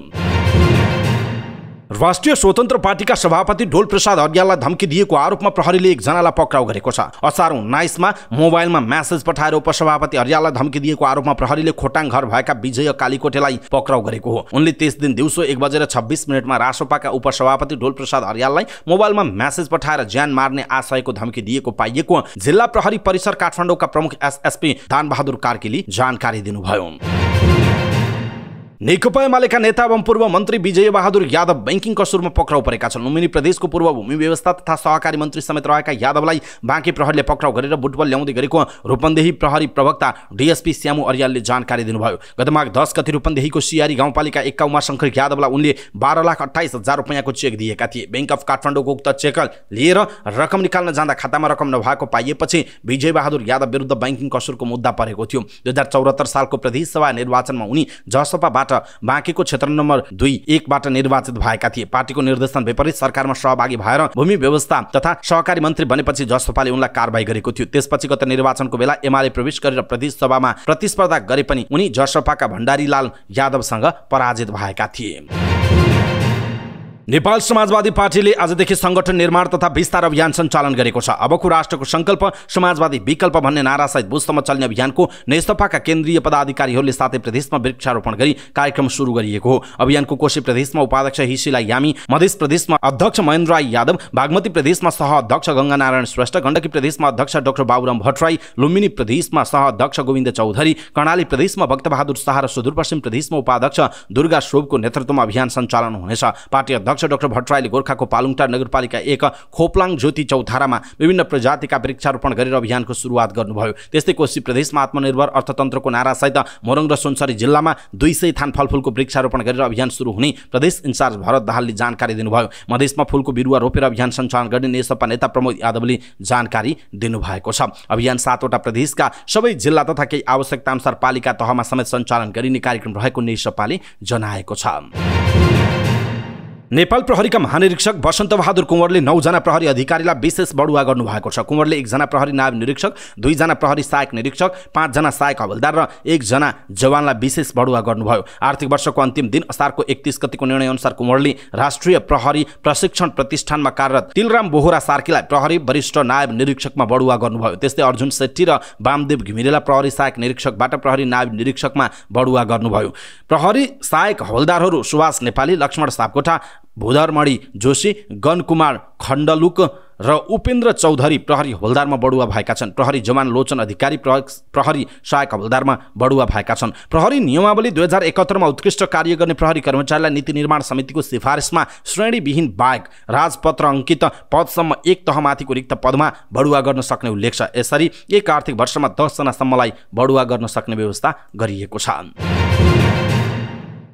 राष्ट्रिय स्वतन्त्र पार्टीका सभापति ढोल प्रसाद धम्की दिएको आरोपमा प्रहरीले एकजनालाई पक्राउ गरेको छ असार उन्नाइसमा मोबाइलमा म्यासेज पठाएर उपसभापति हरियाललाई धम्की दिएको आरोपमा प्रहरीले खोटाङ घर भएका विजय कालीकोटेलाई पक्राउ गरेको हो उनले त्यस दिन दिउँसो एक बजेर छब्बिस मिनटमा रासोपाका उपसभापति ढोल प्रसाद हरियाललाई मोबाइलमा म्यासेज पठाएर ज्यान मार्ने आशयको धम्की दिएको पाइएको जिल्ला प्रहरी परिसर काठमाडौँका प्रमुख एसएसपी दानबहादुर कार्कीले जानकारी दिनुभयो नेकपा एमालेका नेता एवं पूर्व मन्त्री विजय बहादुर यादव ब्याङ्किङ कसुरमा पक्राउ परेका छन् लुम्बिनी प्रदेशको पूर्व भूमि व्यवस्था तथा सहकारी मन्त्री समेत रहेका यादवलाई बाँकी प्रहरीले पक्राउ गरेर बुटबल ल्याउँदै गरेको रूपन्देही प्रहरी प्रवक्ता डिएसपी स्यामु अरियालले जानकारी दिनुभयो गत माघ दस गति रूपन्देहीको सियारी गाउँपालिका एक्का शङ्कर यादवलाई उनले बाह्र लाख अठाइस हजार रुपियाँको चेक दिएका थिए ब्याङ्क अफ काठमाडौँको उक्त चेक लिएर रकम निकाल्न जाँदा खातामा रकम नभएको पाइएपछि विजय बहादुर यादव विरुद्ध ब्याङ्किङ कसुरको मुद्दा परेको थियो दुई हजार चौरात्तर सालको प्रदेशसभा निर्वाचनमा उनी जसपाबाट बाँकीको क्षेत्र नम्बर दुई एकबाट निर्वाचित भएका थिए पार्टीको निर्देशन विपरीत सरकारमा सहभागी भएर भूमि व्यवस्था तथा सहकारी मन्त्री बनेपछि जसपाले उनलाई कारवाही गरेको थियो त्यसपछि गत निर्वाचनको बेला एमाले प्रवेश गरेर प्रदेश सभामा प्रतिस्पर्धा गरे पनि उनी जसपाका भण्डारीलाल यादवसँग पराजित भएका थिए नेपाल समाजवादी पार्टीले आजदेखि संगठन निर्माण तथा विस्तार अभियान सञ्चालन गरेको छ अबको राष्ट्रको सङ्कल्प समाजवादी विकल्प भन्ने नारासहित बुझ्तमा चल्ने अभियानको नेस्तफाका केन्द्रीय पदाधिकारीहरूले साथै प्रदेशमा वृक्षारोपण गरी कार्यक्रम सुरु गरिएको हो अभियानको कोशी प्रदेशमा उपाध्यक्ष हिसिला यामी मधेस प्रदेशमा अध्यक्ष महेन्द्र राई यादव बागमती प्रदेशमा सह अध्यक्ष गङ्गानारायण श्रेष्ठ गण्डकी प्रदेशमा अध्यक्ष डाक्टर बाबुराम भट्टराई लुम्बिनी प्रदेशमा सह अध्यक्ष गोविन्द चौधरी कर्णाली प्रदेशमा भक्तबहादुर शाह र सुदूरपश्चिम प्रदेशमा उपाध्यक्ष दुर्गा शोभको नेतृत्वमा अभियान सञ्चालन हुनेछ पार्टी अध्यक्ष डाक्टर भट्टराईले गोर्खाको पालुङटा नगरपालिका एक खोपलाङ ज्योति चौधारामा विभिन्न प्रजातिका वृक्षारोपण गरेर अभियानको सुरुवात गर्नुभयो त्यस्तै कोशी प्रदेशमा आत्मनिर्भर अर्थतन्त्रको नारासहित मोरङ र सुनसरी जिल्लामा दुई सय थान फलफुलको वृक्षारोपण गरेर अभियान सुरु हुने प्रदेश इन्चार्ज भरत दाहालले जानकारी दिनुभयो मधेसमा फुलको बिरुवा रोपेर अभियान सञ्चालन गर्ने नेसपा नेता प्रमोद यादवले जानकारी दिनुभएको छ अभियान सातवटा प्रदेशका सबै जिल्ला तथा केही आवश्यकताअनुसार पालिका तहमा समेत सञ्चालन गरिने कार्यक्रम रहेको नेसपाले जनाएको छ नेपाल प्रहरीका महानिरीक्षक वसन्त बहादुर कुँवरले नौजना प्रहरी अधिकारीलाई विशेष बढुवा गर्नुभएको छ कुँवरले एकजना प्रहरी नायब निरीक्षक दुईजना प्रहरी सहायक निरीक्षक पाँचजना सहायक हवलदार र एकजना जवानलाई विशेष बढुवा गर्नुभयो आर्थिक वर्षको अन्तिम दिन असारको एकतिस गतिको निर्णयअनुसार कुँवरले राष्ट्रिय प्रहरी प्रशिक्षण प्रतिष्ठानमा कार्यरत तिलराम बोहरा सार्कीलाई प्रहरी वरिष्ठ नायब निरीक्षकमा बढुवा गर्नुभयो त्यस्तै अर्जुन सेट्टी र वामदेव घिमिरेलाई प्रहरी सहायक निरीक्षकबाट प्रहरी नायब निरीक्षकमा बढुवा गर्नुभयो प्रहरी सहायक हवलदारहरू सुभाष नेपाली लक्ष्मण सापकोटा भूधरमणि जोशी गणकुमार खण्डलुक र उपेन्द्र चौधरी प्रहरी हवलदारमा बढुवा भएका छन् प्रहरी जवान लोचन अधिकारी प्रहरी सहायक हवलदारमा बढुवा भएका छन् प्रहरी नियमावली दुई हजार एकहत्तरमा उत्कृष्ट कार्य गर्ने प्रहरी कर्मचारीलाई नीति निर्माण समितिको सिफारिसमा श्रेणीविहीन बाहेक राजपत्र अङ्कित पदसम्म एक तहमाथिको रिक्त पदमा बढुवा गर्न सक्ने उल्लेख छ यसरी एक आर्थिक वर्षमा दसजनासम्मलाई बढुवा गर्न सक्ने व्यवस्था गरिएको छ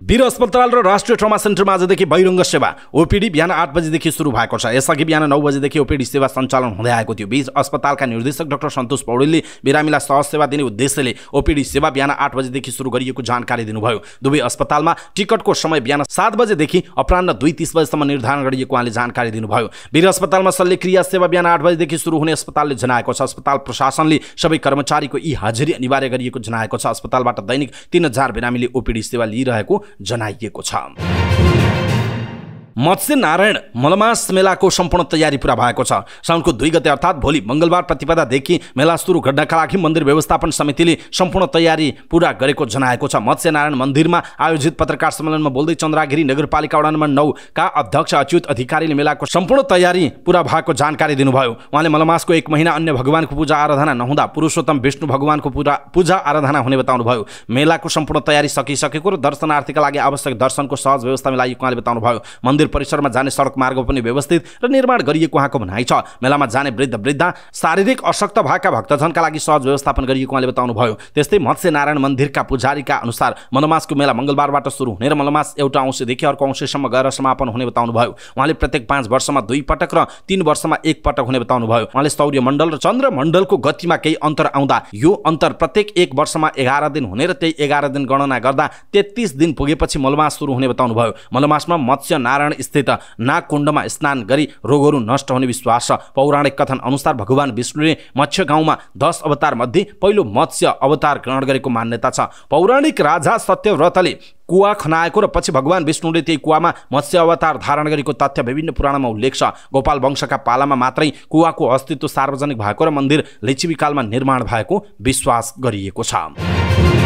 वीर अस्पताल र राष्ट्रिय ट्रमा सेन्टरमा आजदेखि बहिरङ्ग सेवा ओपिडी बिहान आठ बजीदेखि सुरु भएको छ यसअघि बिहान नौ बजीदेखि ओपिडी सेवा सञ्चालन हुँदै आएको थियो बीच अस्पतालका निर्देशक डाक्टर सन्तोष पौडेलले बिरामीलाई सहज सेवा दिने उद्देश्यले ओपिडी सेवा बिहान आठ बजीदेखि सुरु गरिएको जानकारी दिनुभयो दुवै अस्पतालमा टिकटको समय बिहान सात बजेदेखि अपरान्न दुई तिस बजेसम्म निर्धारण गरिएको उहाँले जानकारी दिनुभयो वीर अस्पतालमा शल्यक्रिया सेवा बिहान आठ बजीदेखि सुरु हुने अस्पतालले जनाएको छ अस्पताल प्रशासनले सबै कर्मचारीको यी हाजिरी अनिवार्य गरिएको जनाएको छ अस्पतालबाट दैनिक तिन हजार बिरामीले ओपिडी सेवा लिइरहेको जनाइएको छ मत्स्य नारायण मलमास मेलाको सम्पूर्ण तयारी पुरा भएको छ साउनको दुई गते अर्थात् भोलि मङ्गलबार प्रतिपदादेखि मेला सुरु गर्नका लागि मन्दिर व्यवस्थापन समितिले सम्पूर्ण तयारी पुरा गरेको जनाएको छ मत्स्य नारायण मन्दिरमा आयोजित पत्रकार सम्मेलनमा बोल्दै चन्द्रागिरी नगरपालिका वडा नम्बर नौका अध्यक्ष अच्युत अधिकारीले मेलाको सम्पूर्ण तयारी पुरा भएको जानकारी दिनुभयो उहाँले मलमासको एक महिना अन्य भगवानको पूजा आराधना नहुँदा पुरुषोत्तम विष्णु भगवानको पूजा पूजा आराधना हुने बताउनुभयो मेलाको सम्पूर्ण तयारी सकिसकेको र दर्शनार्थीका लागि आवश्यक दर्शनको सहज व्यवस्था मिलाइएको उहाँले बताउनुभयो मन्दिर परिसरमा जाने सडक मार्ग पनि व्यवस्थित र निर्माण गरिएको उहाँको भनाइ छ मेलामा जाने वृद्ध वृद्ध शारीरिक अशक्त भएका भक्तजनका लागि सहज व्यवस्थापन गरिएको उहाँले बताउनुभयो त्यस्तै मत्स्य नारायण मन्दिरका पुजारीका अनुसार मनोमासको मेला मङ्गलबारबाट सुरु हुने र मनोमास एउटा औँसीदेखि अर्को औँसीसम्म गएर समापन हुने बताउनुभयो उहाँले प्रत्येक पाँच वर्षमा दुई पटक र तिन वर्षमा एक पटक हुने बताउनुभयो उहाँले सौर्य मण्डल र चन्द्र मण्डलको गतिमा केही अन्तर आउँदा यो अन्तर प्रत्येक एक वर्षमा एघार दिन हुने र त्यही एघार दिन गणना गर्दा तेत्तिस दिन पुगेपछि मलमास सुरु हुने बताउनुभयो मलमासमा मत्स्य नारायण स्थित नागकुण्डमा स्नान गरी रोगहरू नष्ट हुने विश्वास छ पौराणिक कथन अनुसार भगवान् विष्णुले मत्स्य गाउँमा दस अवतार मध्ये पहिलो मत्स्य अवतार ग्रहण गरेको मान्यता छ पौराणिक राजा सत्यव्रतले कुवा खनाएको र पछि भगवान् विष्णुले त्यही कुवामा मत्स्य अवतार धारण गरेको तथ्य विभिन्न पुराणमा उल्लेख छ गोपाल वंशका पालामा मात्रै कुवाको अस्तित्व सार्वजनिक भएको र मन्दिर लिचिविकालमा निर्माण भएको विश्वास गरिएको छ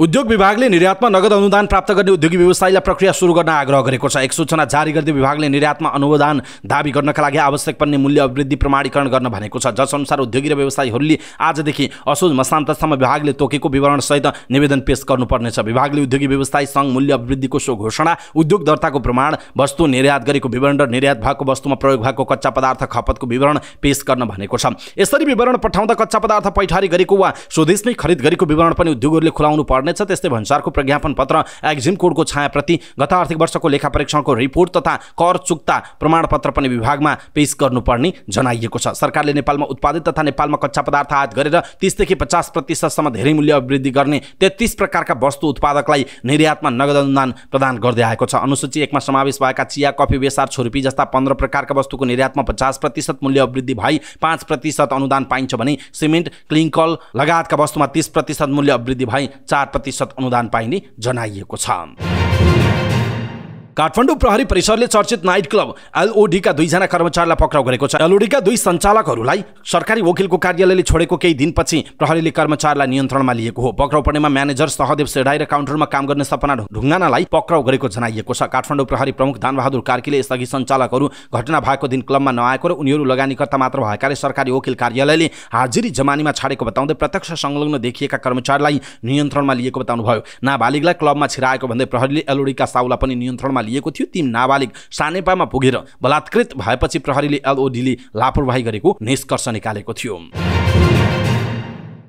उद्योग विभागले निर्यातमा नगद अनुदान प्राप्त गर्ने उद्योगी व्यवसायीलाई प्रक्रिया सुरु गर्न आग्रह गरेको छ एक सूचना जारी गर्दै विभागले निर्यातमा अनुदान दावी गर्नका लागि आवश्यक पर्ने मूल्य अभिवृद्धि प्रमाणीकरण गर्न भनेको छ जसअनुसार उद्योगी र व्यवसायीहरूले आजदेखि असोज मसान्तसम्म विभागले तोकेको विवरणसहित निवेदन पेश गर्नुपर्नेछ विभागले उद्योगी व्यवसाय सङ्घ मूल्य अभिवृद्धिको सो घोषणा उद्योग दर्ताको प्रमाण वस्तु निर्यात गरेको विवरण र निर्यात भएको वस्तुमा प्रयोग भएको कच्चा पदार्थ खपतको विवरण पेश गर्न भनेको छ यसरी विवरण पठाउँदा कच्चा पदार्थ पैठारी गरेको वा स्वदेशमै खरिद गरेको विवरण पनि उद्योगहरूले खुलाउनु पर्ने बन्नेछ त्यस्तै भन्सारको प्रज्ञापन पत्र एक्जिम कोडको छायाप्रति गत आर्थिक वर्षको लेखा परीक्षणको रिपोर्ट तथा कर चुक्ता प्रमाणपत्र पनि विभागमा पेश गर्नुपर्ने जनाइएको छ सरकारले नेपालमा उत्पादित तथा नेपालमा कच्चा पदार्थ आयात गरेर तिसदेखि पचास प्रतिशतसम्म धेरै मूल्य अभिवृद्धि गर्ने तेत्तिस प्रकारका वस्तु उत्पादकलाई निर्यातमा नगद अनुदान प्रदान गर्दै आएको छ अनुसूची एकमा समावेश भएका चिया कफी बेसार छुर्पी जस्ता पन्ध्र प्रकारका वस्तुको निर्यातमा पचास प्रतिशत मूल्य अभिवृद्धि भई पाँच प्रतिशत अनुदान पाइन्छ भने सिमेन्ट क्लिङ्कल लगायतका वस्तुमा तिस प्रतिशत मूल्य अभिवृद्धि भई चार प्रतिशत अनुदान पाइने जनाइएको छ काठमाडौँ प्रहरी परिसरले चर्चित नाइट क्लब एलओडीका दुईजना कर्मचारीलाई पक्राउ गरेको छ एलओडीका दुई सञ्चालकहरूलाई सरकारी वकिलको कार्यालयले छोडेको केही दिनपछि प्रहरीले कर्मचारीलाई नियन्त्रणमा लिएको हो पक्राउ पर्नेमा म्यानेजर सहदेव सेडाई र काउन्टरमा काम गर्ने सपना ढुङ्गानालाई पक्राउ गरेको जनाइएको छ काठमाडौँ प्रहरी प्रमुख दानबहादुर कार्कीले यसअघि सञ्चालकहरू घटना भएको दिन क्लबमा नआएको र उनीहरू लगानीकर्ता मात्र भएकाले सरकारी वकिल कार्यालयले हाजिरी जमानीमा छाडेको बताउँदै प्रत्यक्ष संलग्न देखिएका कर्मचारीलाई नियन्त्रणमा लिएको बताउनुभयो नाबालिगलाई क्लबमा छिराएको भन्दै प्रहरीले एलओडीका साउला पनि नियन्त्रणमा हिरासतमा लिएको थियो ती नाबालिग सानेपामा पुगेर बलात्कृत भएपछि प्रहरीले एलओडीले लापरवाही गरेको निष्कर्ष निकालेको थियो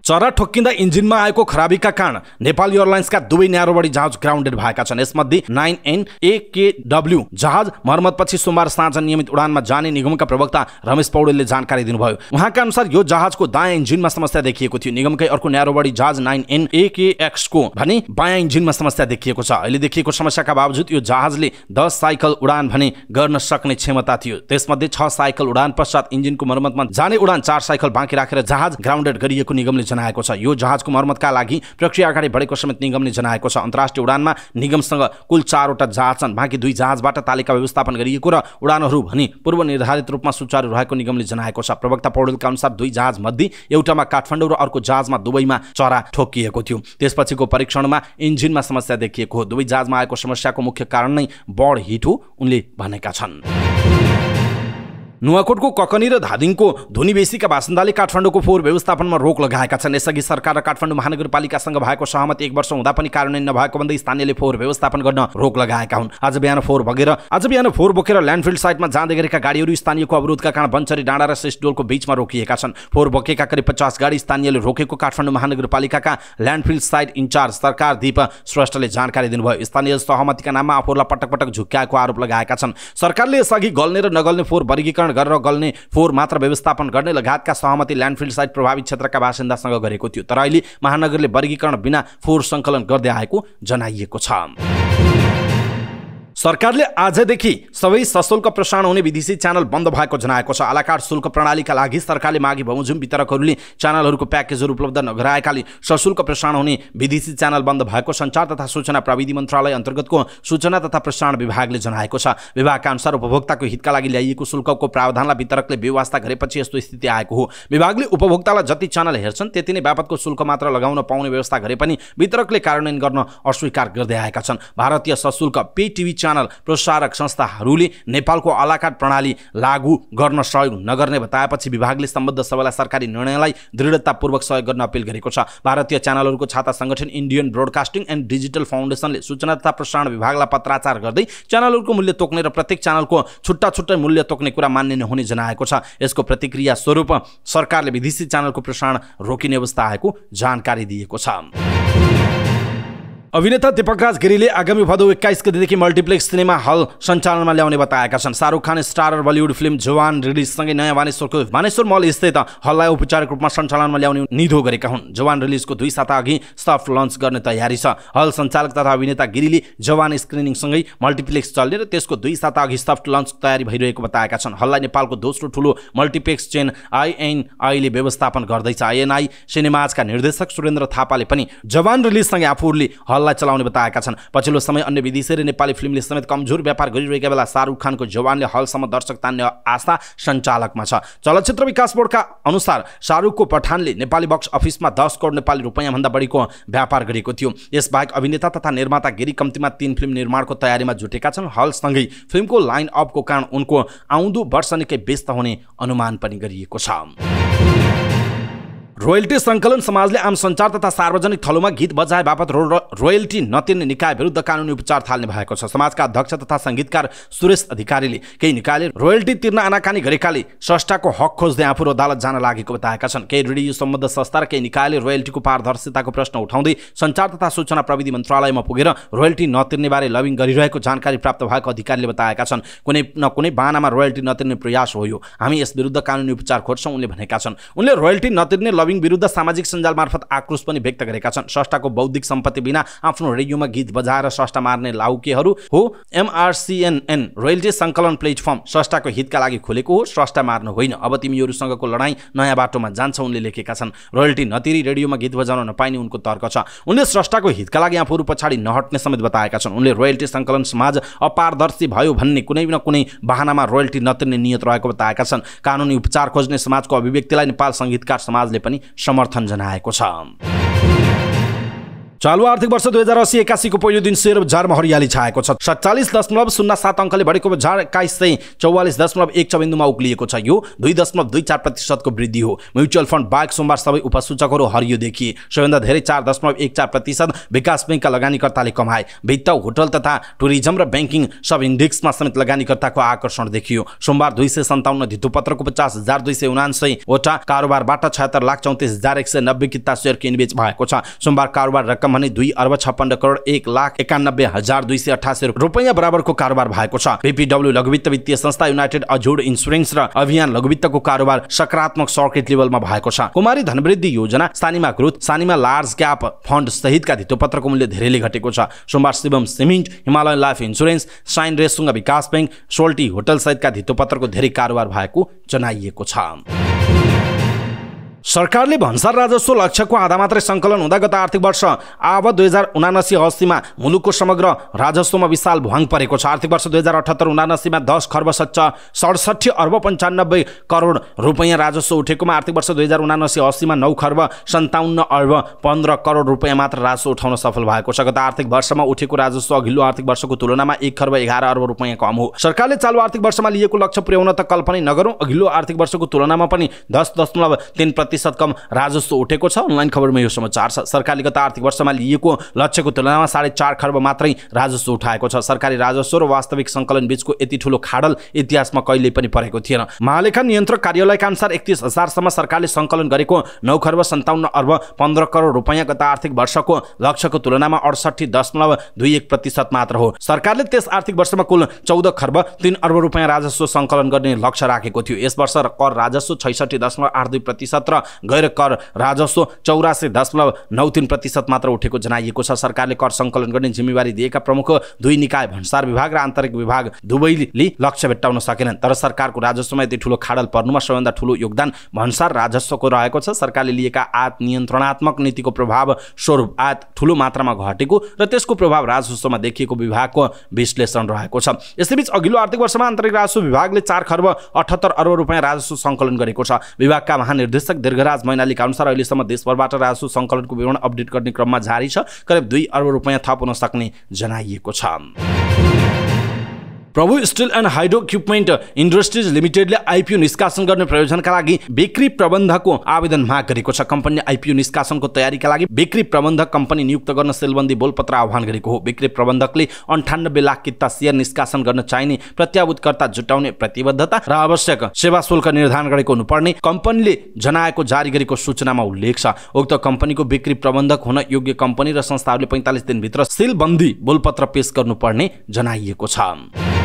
चरा ठोक्किँदा इन्जिनमा आएको खराबीका कारण नेपाल एयरलाइन्सका दुवै न्यारोबडी जहाज ग्राउन्डेड भएका छन् यसमध्ये नाइन एन एकेडब्ल्यू जहाज मर्मतपछि सोमबार साँझ नियमित उडानमा जाने निगमका प्रवक्ता रमेश पौडेलले जानकारी दिनुभयो उहाँका अनुसार यो जहाजको दायाँ इन्जिनमा समस्या देखिएको थियो निगमकै अर्को न्यारोबडी जहाज नाइन एन एकेएक्सको भने बायाँ इन्जिनमा समस्या देखिएको छ अहिले देखिएको समस्याका बावजुद यो जहाजले दस साइकल उडान भने गर्न सक्ने क्षमता थियो त्यसमध्ये छ साइकल उडान पश्चात इन्जिनको मर्मतमा जाने उडान चार साइकल बाँकी राखेर जहाज ग्राउन्डेड गरिएको निगमले जनाएको छ यो जहाजको मर्मतका लागि प्रक्रिया अगाडि बढेको समेत निगमले जनाएको छ अन्तर्राष्ट्रिय उडानमा निगमसँग कुल चारवटा जहाज छन् बाँकी दुई जहाजबाट तालिका व्यवस्थापन गरिएको र उडानहरू भनी पूर्व निर्धारित रूपमा सुचारू रहेको निगमले जनाएको छ प्रवक्ता पौडेलका अनुसार दुई जहाजमध्ये एउटामा काठमाडौँ र अर्को जहाजमा दुवैमा चरा ठोकिएको थियो त्यसपछिको परीक्षणमा इन्जिनमा समस्या देखिएको हो दुवै जहाजमा आएको समस्याको मुख्य कारण नै बढ हिट हो उनले भनेका छन् नुवाकोटको ककनी र धादिङको धुनीबेसीका बासिन्दाले काठमाडौँको फोहोर व्यवस्थापनमा रोक लगाएका छन् यसअघि सरकार र काठमाडौँ महानगरपालिकासँग भएको सहमति एक वर्ष हुँदा पनि कार्यान्वयन नभएको भन्दै स्थानीयले फोहोर व्यवस्थापन गर्न रोक लगाएका हुन् आज बिहान फोहोर बगेर आज बिहान फोहोर बोकेर ल्यान्डफिल्ड साइटमा जाँदै गरेका गाडीहरू स्थानीयको अवरोधका कारण बन्चरी डाँडा र सेसडोलको बीचमा रोकिएका छन् फोहोर बोकेका करिब पचास गाडी स्थानीयले रोकेको काठमाडौँ महानगरपालिकाका ल्यान्डफिल्ड साइट इन्चार्ज सरकार दीप श्रेष्ठले जानकारी दिनुभयो स्थानीय सहमतिका नाममा आफूहरूलाई पटक पटक झुक्क्याएको आरोप लगाएका छन् सरकारले यसअघि गल्ने र नगल्ने फोहोर वर्गीकरण नियन्त्रण गरेर गल्ने फोहोर मात्र व्यवस्थापन गर्ने लगायतका सहमति ल्यान्डफिल्ड साइट प्रभावित क्षेत्रका बासिन्दासँग गरेको थियो तर अहिले महानगरले वर्गीकरण बिना फोहोर सङ्कलन गर्दै आएको जनाइएको छ सरकारले आजदेखि सबै सशुल्क प्रसारण हुने विदेशी च्यानल बन्द भएको जनाएको छ अलाकार शुल्क प्रणालीका लागि सरकारले माघी बमोजिम वितरकहरूले च्यानलहरूको प्याकेजहरू उपलब्ध नगराएकाले सशुल्क प्रसारण हुने विदेशी च्यानल बन्द भएको सञ्चार तथा सूचना प्रविधि मन्त्रालय अन्तर्गतको सूचना तथा प्रसारण विभागले जनाएको छ विभागका अनुसार उपभोक्ताको हितका लागि ल्याइएको शुल्कको प्रावधानलाई वितरकले व्यवस्था गरेपछि यस्तो स्थिति आएको हो विभागले उपभोक्तालाई जति च्यानल हेर्छन् त्यति नै बापतको शुल्क मात्र लगाउन पाउने व्यवस्था गरे पनि वितरकले कार्यान्वयन गर्न अस्वीकार गर्दै आएका छन् भारतीय सशुल्क पेटिभी च्यानल च्यानल प्रसारक संस्थाहरूले नेपालको अलाकाट प्रणाली लागू गर्न सहयोग नगर्ने बताएपछि विभागले सम्बद्ध सबैलाई सरकारी निर्णयलाई दृढतापूर्वक सहयोग गर्न अपिल गरेको छ भारतीय च्यानलहरूको छाता सङ्गठन इन्डियन ब्रोडकास्टिङ एन्ड डिजिटल फाउन्डेसनले सूचना तथा प्रसारण विभागलाई पत्राचार गर्दै च्यानलहरूको मूल्य तोक्ने र प्रत्येक च्यानलको छुट्टा छुट्टै मूल्य तोक्ने कुरा मान्य नहुने जनाएको छ यसको प्रतिक्रिया स्वरूप सरकारले विदेशी च्यानलको प्रसारण रोकिने अवस्था आएको जानकारी दिएको छ अभिनेता दीपक राज गिरीले आगामी भदौ एक्काइस गतिदेखि मल्टिप्लेक्स सिनेमा हल सञ्चालनमा ल्याउने बताएका छन् Shahrukh Khan star Bollywood film Jawan रिलिजसँगै नयाँ मानेश्वरको मानेश्वर मल स्थित हललाई औपचारिक रूपमा सञ्चालनमा ल्याउने निधो गरेका हुन् जवान रिलिजको दुई साता अघि सफ्ट लन्च गर्ने तयारी छ हल सञ्चालक तथा अभिनेता गिरीले जवान स्क्रिनिङसँगै मल्टिप्लेक्स चल्ने र त्यसको दुई साता अघि सफ्ट लन्च तयारी भइरहेको बताएका छन् हललाई नेपालको दोस्रो ठुलो मल्टिप्लेक्स चेन आइएनआईले व्यवस्थापन गर्दैछ आइएनआई सिनेमाजका निर्देशक सुरेन्द्र थापाले पनि जवान रिलिजसँगै आफूहरूले हल हललाई चलाउने बताएका छन् पछिल्लो समय अन्य विदेशी र नेपाली फिल्मले समेत कमजोर व्यापार गरिरहेका बेला शाहरुख खानको जवानले हलसम्म दर्शक तान्ने आशा सञ्चालकमा छ चलचित्र विकास बोर्डका अनुसार शाहरुखको पठानले नेपाली बक्स अफिसमा दस करोड नेपाली रुपियाँभन्दा बढीको व्यापार गरेको थियो यसबाहेक अभिनेता तथा निर्माता गिरी कम्तीमा तीन फिल्म निर्माणको तयारीमा जुटेका छन् हलसँगै फिल्मको लाइन अपको कारण उनको आउँदो वर्ष निकै व्यस्त हुने अनुमान पनि गरिएको छ रोयल्टी सङ्कलन समाजले आम सञ्चार तथा सार्वजनिक थलोमा गीत बजाए बापत रो रोयल्टी नतिर्ने निकाय विरुद्ध कानुनी उपचार थाल्ने भएको छ समाजका अध्यक्ष तथा सङ्गीतकार सुरेश अधिकारीले केही निकायले रोयल्टी तिर्न आनाकानी गरेकाले स्रष्टाको हक खोज्दै आफू अदालत जान लागेको बताएका छन् केही रेडियो सम्बद्ध संस्था र केही निकायले रोयल्टीको पारदर्शिताको प्रश्न उठाउँदै सञ्चार तथा सूचना प्रविधि मन्त्रालयमा पुगेर रोयल्टी नतिर्नेबारे लबिङ गरिरहेको जानकारी प्राप्त भएको अधिकारीले बताएका छन् कुनै न कुनै बाहनामा रोयल्टी नतिर्ने प्रयास हो यो हामी यस विरुद्ध कानुनी उपचार खोज्छौँ उनले भनेका छन् उनले रोयल्टी नतिर्ने लबिङ प्रवीण विरुद्ध सामाजिक सञ्जाल मार्फत आक्रोश पनि व्यक्त गरेका छन् स्रष्टाको बौद्धिक सम्पत्ति बिना आफ्नो रेडियोमा गीत बजाएर स्रष्टा मार्ने लाउकेहरू हो एमआरसिएनएन रोयल्टी सङ्कलन प्लेटफर्म स्रष्टाको हितका लागि खोलेको हो स्रष्टा मार्नु होइन अब तिमीहरूसँगको लडाइँ नयाँ बाटोमा जान्छ उनले लेखेका छन् रोयल्टी नतिरी रेडियोमा गीत बजाउन नपाइने उनको तर्क छ उनले स्रष्टाको हितका लागि आफूहरू पछाडि नहट्ने समेत बताएका छन् उनले रोयल्टी सङ्कलन समाज अपारदर्शी भयो भन्ने कुनै न कुनै बाहनामा रोयल्टी नतिर्ने नियत रहेको बताएका छन् कानुनी उपचार खोज्ने समाजको अभिव्यक्तिलाई नेपाल सङ्गीतकार समाजले पनि समर्थन जनाएको छ चालु आर्थिक वर्ष दुई हजार असी एकासीको पहिलो दिन सेयर बजारमा हरियाली छाएको छ सत्तालिस दशमलव शून्य सात अङ्कले बढेको बजार एक्काइस सय चौवालिस दशमलव एक छ बिन्दुमा उक्लिएको छ यो दुई दशमलव दुई चार प्रतिशतको वृद्धि हो म्युचुअल फन्ड बाहेक सोमबार सबै उपसूचकहरू हरियो देखिए सबैभन्दा धेरै चार दशमलव एक चार प्रतिशत विकास ब्याङ्कका लगानीकर्ताले कमाए वित्त होटल तथा टुरिज्म र ब्याङ्किङ सब इन्डेक्समा समेत लगानीकर्ताको आकर्षण देखियो सोमबार दुई सय सन्ताउन्न धितुपत्रको पचास हजार दुई सय उनासयवटा कारोबारबाट छयत्तर लाख चौतिस हजार एक सय नब्बे किता सेयरको इन्भेस्ट भएको छ सोमबार कारोबार रकम भने दुई अर्ब छप्पन्न करोड एक लाख एकानब्बे हजार दुई सय अठासी रुपियाँ बराबरको कारोबार भएको छ बिपिडब्ल्यू लघुवित्त वित्तीय संस्था युनाइटेड अझुड इन्सुरेन्स र अभियान लघुवित्तको कारोबार सकारात्मक सर्किट लेभलमा भएको छ कुमारी धनवृद्धि योजना Sanima growth Sanima large cap fund सहितका धितोपत्रको मूल्य धेरैले घटेको छ सोमबार Shivam cement Himalayan life insurance shine Resunga Bikas bank सोल्टी होटल सहितका धितोपत्रको धेरै कारोबार भएको जनाइएको छ सरकारले भन्सार राजस्व लक्ष्यको आधा मात्रै सङ्कलन हुँदा गत आर्थिक वर्ष आब दुई हजार उनासी असीमा मुलुकको समग्र राजस्वमा विशाल भङ परेको छ आर्थिक वर्ष दुई हजार अठहत्तर उनासीमा दस खर्ब सच्च सडसठी अर्ब पन्चानब्बे करोड रुपियाँ राजस्व उठेकोमा आर्थिक वर्ष दुई हजार उनासी अस्सीमा नौ खर्ब सन्ताउन्न अर्ब पन्ध्र करोड रुपियाँ मात्र राजस्व उठाउन सफल भएको छ गत आर्थिक वर्षमा उठेको राजस्व अघिल्लो आर्थिक वर्षको तुलनामा एक खर्ब एघार अर्ब रुपियाँ कम हो सरकारले चालु आर्थिक वर्षमा लिएको लक्ष्य पुर्याउन त कल्पनै नगरौँ अघिल्लो आर्थिक वर्षको तुलनामा पनि दस दशमलव तिन प्रतिशत कम राजस्व उठेको छ अनलाइन खबरमा यो समाचार छ सरकारले गत आर्थिक वर्षमा लिएको लक्ष्यको तुलनामा साढे चार खर्ब मात्रै राजस्व उठाएको छ सरकारी राजस्व र वास्तविक सङ्कलन बीचको यति ठुलो खाडल इतिहासमा कहिले पनि परेको थिएन महालेखा नियन्त्रक कार्यालयका अनुसार एकतिस हजारसम्म सरकारले सङ्कलन गरेको नौ खर्ब सन्ताउन्न अर्ब पन्ध्र करोड रुपियाँ गत आर्थिक वर्षको लक्ष्यको तुलनामा अडसठी दशमलव दुई एक प्रतिशत मात्र हो सरकारले त्यस आर्थिक वर्षमा कुल चौध खर्ब तिन अर्ब रुपियाँ राजस्व सङ्कलन गर्ने लक्ष्य राखेको थियो यस वर्ष कर राजस्व छैसठी दशमलव आठ दुई प्रतिशत र गैर कर राजस्व चौरासी दशमलव नौ तिन प्रतिशत मात्र उठेको जनाइएको छ सरकारले कर सङ्कलन गर्ने जिम्मेवारी दिएका प्रमुख दुई निकाय भन्सार विभाग र आन्तरिक विभाग दुवैले लक्ष्य भेट्टाउन सकेनन् तर सरकारको राजस्वमा यति ठुलो खाडल पर्नुमा सबैभन्दा ठुलो योगदान भन्सार राजस्वको रहेको छ सरकारले लिएका आयात नियन्त्रणात्मक नीतिको प्रभाव स्वरूप आयात ठुलो मात्रामा घटेको र त्यसको प्रभाव राजस्वमा देखिएको विभागको विश्लेषण रहेको छ यसैबीच अघिल्लो आर्थिक वर्षमा आन्तरिक राजस्व विभागले चार खर्ब अठहत्तर अर्ब रुपियाँ राजस्व सङ्कलन गरेको छ विभागका महानिर्देशक दीर्घराज मैनालीका अनुसार अहिलेसम्म देशभरबाट राजस्व सङ्कलनको विवरण अपडेट गर्ने क्रममा जारी छ करिब दुई अर्ब रुपियाँ थप हुन सक्ने जनाइएको छ Prabhu steel and hydro equipment industries लिमिटेडले आइपिओ निष्कासन गर्ने प्रयोजनका लागि बिक्री प्रबन्धकको आवेदन माग गरेको छ कम्पनीले आइपिओ निष्कासनको तयारीका लागि बिक्री प्रबन्धक कम्पनी नियुक्त गर्न सेलबन्दी बोलपत्र आह्वान गरेको हो बिक्री प्रबन्धकले अन्ठानब्बे लाख किता सेयर निष्कासन गर्न चाहिने प्रत्याभूतकर्ता जुटाउने प्रतिबद्धता र आवश्यक सेवा शुल्क निर्धारण गरेको हुनुपर्ने कम्पनीले जनाएको जारी गरेको सूचनामा उल्लेख छ उक्त कम्पनीको बिक्री प्रबन्धक हुन योग्य कम्पनी र संस्थाहरूले पैँतालिस दिनभित्र सेलबन्दी बोलपत्र पेश गर्नुपर्ने जनाइएको छ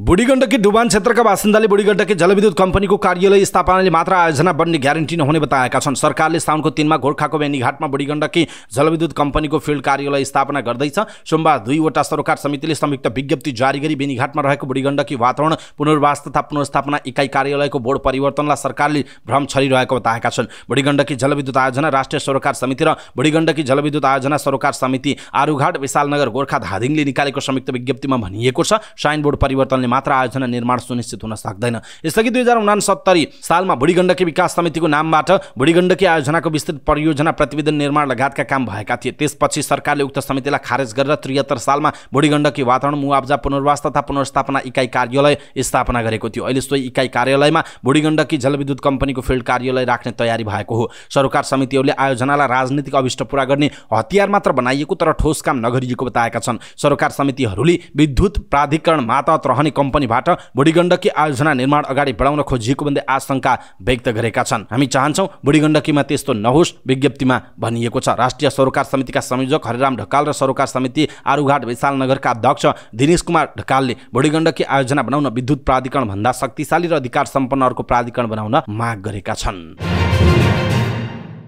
बुढी गण्डकी डुबान क्षेत्रका बासिन्दाले बुढी गण्डकी जलविद्युत कम्पनीको कार्यालय स्थापनाले मात्र आयोजना बन्ने ग्यारेन्टी नहुने बताएका छन् सरकारले साउनको तिनमा गोर्खाको बेनीघाटमा बुढी गण्डकी जलविद्युत कम्पनीको फिल्ड कार्यालय स्थापना गर्दैछ सोमबार दुईवटा सरकार समितिले संयुक्त विज्ञप्ति जारी गरी बेनीघाटमा रहेको बुढी गण्डकी वातावरण पुनर्वास तथा पुनर्स्थापना इकाइ कार्यालयको बोर्ड परिवर्तनलाई सरकारले भ्रम छरिरहेको बताएका छन् बुढी गण्डकी जलविद्युत आयोजना राष्ट्रिय सरकार समिति र बुढी गण्डकी जलविद्युत आयोजना सरकार समिति आरुघाट विशालनगर गोर्खा धादिङले निकालेको संयुक्त विज्ञप्तिमा भनिएको छ साइन बोर्ड परिवर्तन संस्थानले मात्र आयोजना निर्माण सुनिश्चित हुन सक्दैन यसअघि दुई हजार उनासत्तरी सालमा भुडी विकास समितिको नामबाट भुडी गण्डकी आयोजनाको विस्तृत परियोजना प्रतिवेदन निर्माण लगायतका काम भएका थिए त्यसपछि सरकारले उक्त समितिलाई खारेज गरेर त्रिहत्तर सालमा भुडी गण्डकी वातावरण मुआब्जा पुनर्वास तथा पुनर्स्थापना इकाइ कार्यालय स्थापना गरेको थियो अहिले सोही इकाइ कार्यालयमा भुडी गण्डकी जलविद्युत कम्पनीको फिल्ड कार्यालय राख्ने तयारी भएको हो सरकार समितिहरूले आयोजनालाई राजनीतिक अविष्ट पुरा गर्ने हतियार मात्र बनाइएको तर ठोस काम नगरिएको बताएका छन् सरकार समितिहरूले विद्युत प्राधिकरण मातहत रहने कम्पनीबाट बुढी गण्डकी आयोजना निर्माण अगाडि बढाउन खोजिएको भन्दै आशंका व्यक्त गरेका छन् हामी चाहन्छौँ बुढी गण्डकीमा त्यस्तो नहोस् विज्ञप्तिमा भनिएको छ राष्ट्रिय सरोकार समितिका संयोजक हरिराम ढकाल र सरोकार समिति आरुघाट नगरका अध्यक्ष दिनेश कुमार ढकालले बुढी गण्डकी आयोजना बनाउन विद्युत प्राधिकरण भन्दा शक्तिशाली र अधिकार सम्पन्न अर्को प्राधिकरण बनाउन माग गरेका छन्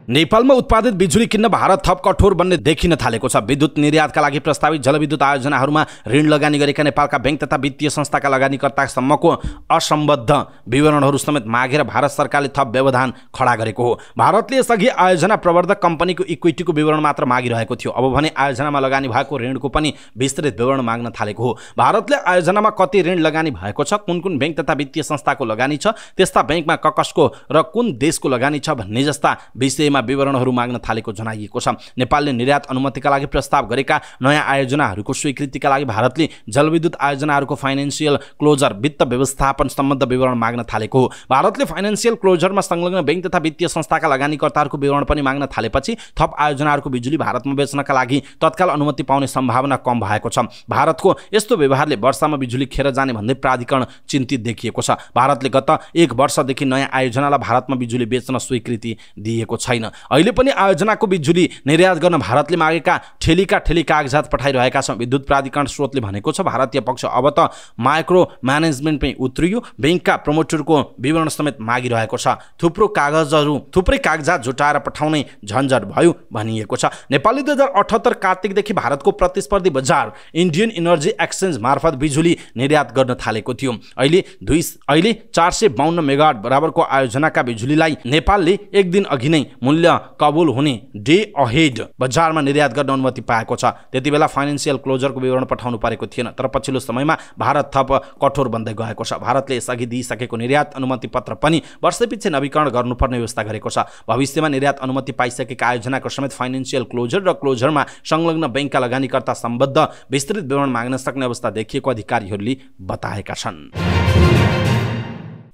नेपालमा उत्पादित बिजुली किन्न भारत थप कठोर बन्ने देखिन थालेको छ विद्युत निर्यातका लागि प्रस्तावित जलविद्युत आयोजनाहरूमा ऋण लगानी गरेका नेपालका ब्याङ्क तथा वित्तीय संस्थाका लगानीकर्तासम्मको असम्बद्ध विवरणहरू समेत मागेर भारत सरकारले थप व्यवधान खडा गरेको हो भारतले यसअघि आयोजना प्रवर्धक कम्पनीको इक्विटीको विवरण मात्र मागिरहेको थियो अब भने आयोजनामा लगानी भएको ऋणको पनि विस्तृत विवरण माग्न थालेको हो भारतले आयोजनामा कति ऋण लगानी भएको छ कुन कुन ब्याङ्क तथा वित्तीय संस्थाको लगानी छ त्यस्ता ब्याङ्कमा ककसको र कुन देशको लगानी छ भन्ने जस्ता विषयमा विषयमा विवरणहरू माग्न थालेको जनाइएको छ नेपालले निर्यात अनुमतिका लागि प्रस्ताव गरेका नयाँ आयोजनाहरूको स्वीकृतिका लागि भारतले जलविद्युत आयोजनाहरूको फाइनेन्सियल क्लोजर वित्त व्यवस्थापन सम्बन्ध विवरण माग्न थालेको हो भारतले फाइनेन्सियल क्लोजरमा संलग्न ब्याङ्क तथा वित्तीय संस्थाका लगानीकर्ताहरूको विवरण पनि माग्न थालेपछि थप आयोजनाहरूको बिजुली भारतमा बेच्नका लागि तत्काल अनुमति पाउने सम्भावना कम भएको छ भारतको यस्तो व्यवहारले वर्षामा बिजुली खेर जाने भन्दै प्राधिकरण चिन्तित देखिएको छ भारतले गत एक वर्षदेखि नयाँ आयोजनालाई भारतमा बिजुली बेच्न स्वीकृति दिएको छैन अहिले पनि आयोजनाको बिजुली निर्यात गर्न भारतले मागेका ठेलीका ठेली कागजात पठाइरहेका छन् विद्युत प्राधिकरण स्रोतले भनेको छ भारतीय पक्ष अब त माइक्रो म्यानेजमेन्ट पनि उत्रियो ब्याङ्कका प्रमोटरको विवरण समेत मागिरहेको छ थुप्रो कागजहरू थुप्रै कागजात जुटाएर पठाउने झन्झट भयो भनिएको छ नेपालले दुई हजार अठहत्तर कार्तिकदेखि भारतको प्रतिस्पर्धी बजार इन्डियन इनर्जी एक्सचेन्ज मार्फत बिजुली निर्यात गर्न थालेको थियो अहिले दुई अहिले चार सय बाहन्न मेगावाट बराबरको आयोजनाका बिजुलीलाई नेपालले एक दिन अघि नै मूल्य मूल्य कबुल हुने डे अहेड बजारमा निर्यात गर्ने अनुमति पाएको छ त्यति बेला फाइनेन्सियल क्लोजरको विवरण पठाउनु परेको थिएन तर पछिल्लो समयमा भारत थप कठोर बन्दै गएको छ भारतले यसअघि दिइसकेको निर्यात अनुमति पत्र पनि वर्षपछि नवीकरण गर्नुपर्ने व्यवस्था गरेको छ भविष्यमा निर्यात अनुमति पाइसकेका आयोजनाको समेत फाइनेन्सियल क्लोजर र क्लोजरमा संलग्न ब्याङ्कका लगानीकर्ता सम्बद्ध विस्तृत विवरण माग्न सक्ने अवस्था देखिएको अधिकारीहरूले बताएका छन्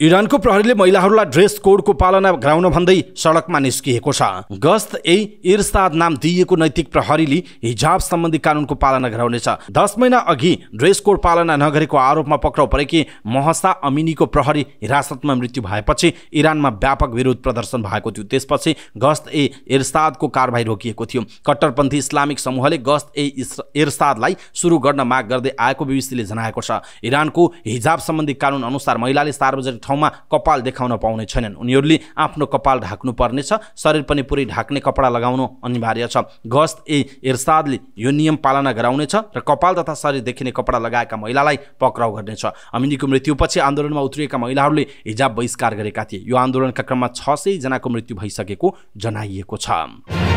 इरानको प्रहरीले महिलाहरूलाई ड्रेस कोडको पालना गराउन भन्दै सडकमा निस्किएको छ गस्त ए इर्साद नाम दिइएको नैतिक प्रहरीले हिजाब सम्बन्धी कानुनको पालना गराउनेछ दस महिना अघि ड्रेस कोड पालना नगरेको आरोपमा पक्राउ परेकी महसा अमिनीको प्रहरी हिरासतमा मृत्यु भएपछि इरानमा व्यापक विरोध प्रदर्शन भएको थियो त्यसपछि गस्त ए इर्सादको कारवाही रोकिएको थियो कट्टरपन्थी इस्लामिक समूहले गस्त ए इर्सादलाई सुरु गर्न माग गर्दै आएको बिबिसीले जनाएको छ इरानको हिजाब सम्बन्धी कानुन अनुसार महिलाले सार्वजनिक ठाउँमा कपाल देखाउन पाउने छैनन् उनीहरूले आफ्नो कपाल ढाक्नु ढाक्नुपर्नेछ शरीर पनि पुरै ढाक्ने कपडा लगाउनु अनिवार्य छ गस्त ए इर्सादले यो नियम पालना गराउनेछ र कपाल तथा शरीर देखिने कपडा लगाएका महिलालाई पक्राउ गर्नेछ अमिनीको मृत्युपछि आन्दोलनमा उत्रिएका महिलाहरूले हिजाब बहिष्कार गरेका थिए यो आन्दोलनका क्रममा छ सयजनाको मृत्यु भइसकेको जनाइएको छ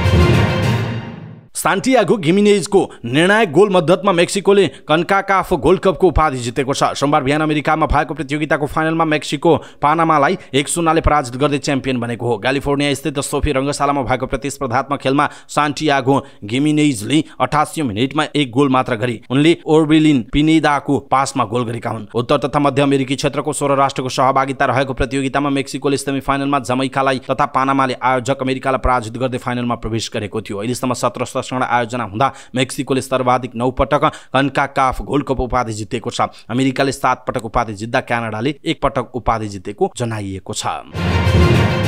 सान्टियागो घिमिनेजको निर्णायक गोल मद्दतमा मेक्सिकोले कन्काकाफ गोल्ड कपको उपाधि जितेको छ सोमबार बिहान अमेरिकामा भएको प्रतियोगिताको फाइनलमा मेक्सिको पानामालाई एक शून्यले पराजित गर्दै च्याम्पियन बनेको हो क्यालिफोर्निया स्थित सोफी रङ्गशालामा भएको प्रतिस्पर्धात्मक खेलमा सान्टियागो घिमिनेजले अठासी मिनटमा एक गोल मात्र गरी उनले ओर्बिलिन पिनेदाको पासमा गोल गरेका हुन् उत्तर तथा मध्य अमेरिकी क्षेत्रको सोह्र राष्ट्रको सहभागिता रहेको प्रतियोगितामा मेक्सिकोले सेमिफाइनलमा जमैकालाई तथा पानामाले आयोजक अमेरिकालाई पराजित गर्दै फाइनलमा प्रवेश गरेको थियो अहिलेसम्म सत्र प्रदर्शन आयोजना हुँदा मेक्सिकोले सर्वाधिक नौ पटक कन्का काफ गोल्ड कप उपाधि जितेको छ अमेरिकाले सात पटक उपाधि जित्दा क्यानाडाले एक पटक उपाधि जितेको जनाइएको छ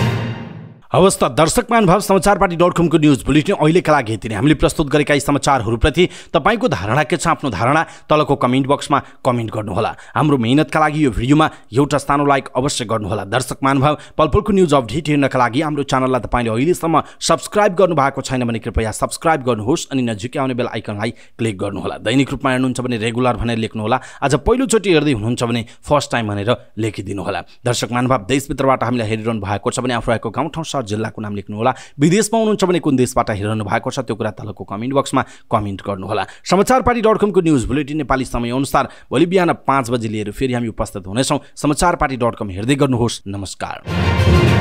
हवस् त दर्शक महानुभाव समाचार पार्टी डट कमको न्युज बुलेटिन अहिलेका लागि यति नै हामीले प्रस्तुत गरेका यी समाचारहरूप्रति तपाईँको धारणा के छ आफ्नो धारणा तलको कमेन्ट बक्समा कमेन्ट गर्नुहोला हाम्रो मेहनतका लागि यो भिडियोमा एउटा सानो लाइक अवश्य गर्नुहोला दर्शक महानुभाव पलपलको न्युज अपडेट हेर्नका लागि हाम्रो च्यानललाई तपाईँले अहिलेसम्म सब्सक्राइब गर्नुभएको छैन भने कृपया सब्सक्राइब गर्नुहोस् अनि नजिकै आउने बेल आइकनलाई क्लिक गर्नुहोला दैनिक रूपमा हेर्नुहुन्छ भने रेगुलर भनेर लेख्नुहोला आज पहिलोचोटि हेर्दै हुनुहुन्छ भने फर्स्ट टाइम भनेर लेखिदिनुहोला दर्शक महानुभाव देशभित्रबाट हामीलाई हेरिरहनु भएको छ भने आफू आएको गाउँठाउँ जिल्लाको नाम लेख्नुहोला विदेशमा हुनुहुन्छ भने कुन देशबाट हेरिरहनु भएको छ त्यो कुरा तलको कमेन्ट बक्समा कमेन्ट गर्नुहोला समाचार पार्टी डट कमको न्युज बुलेटिन नेपाली समयअनुसार भोलि बिहान पाँच बजी लिएर फेरि हामी उपस्थित हुनेछौँ समाचार पार्टी डट कम हेर्दै गर्नुहोस् नमस्कार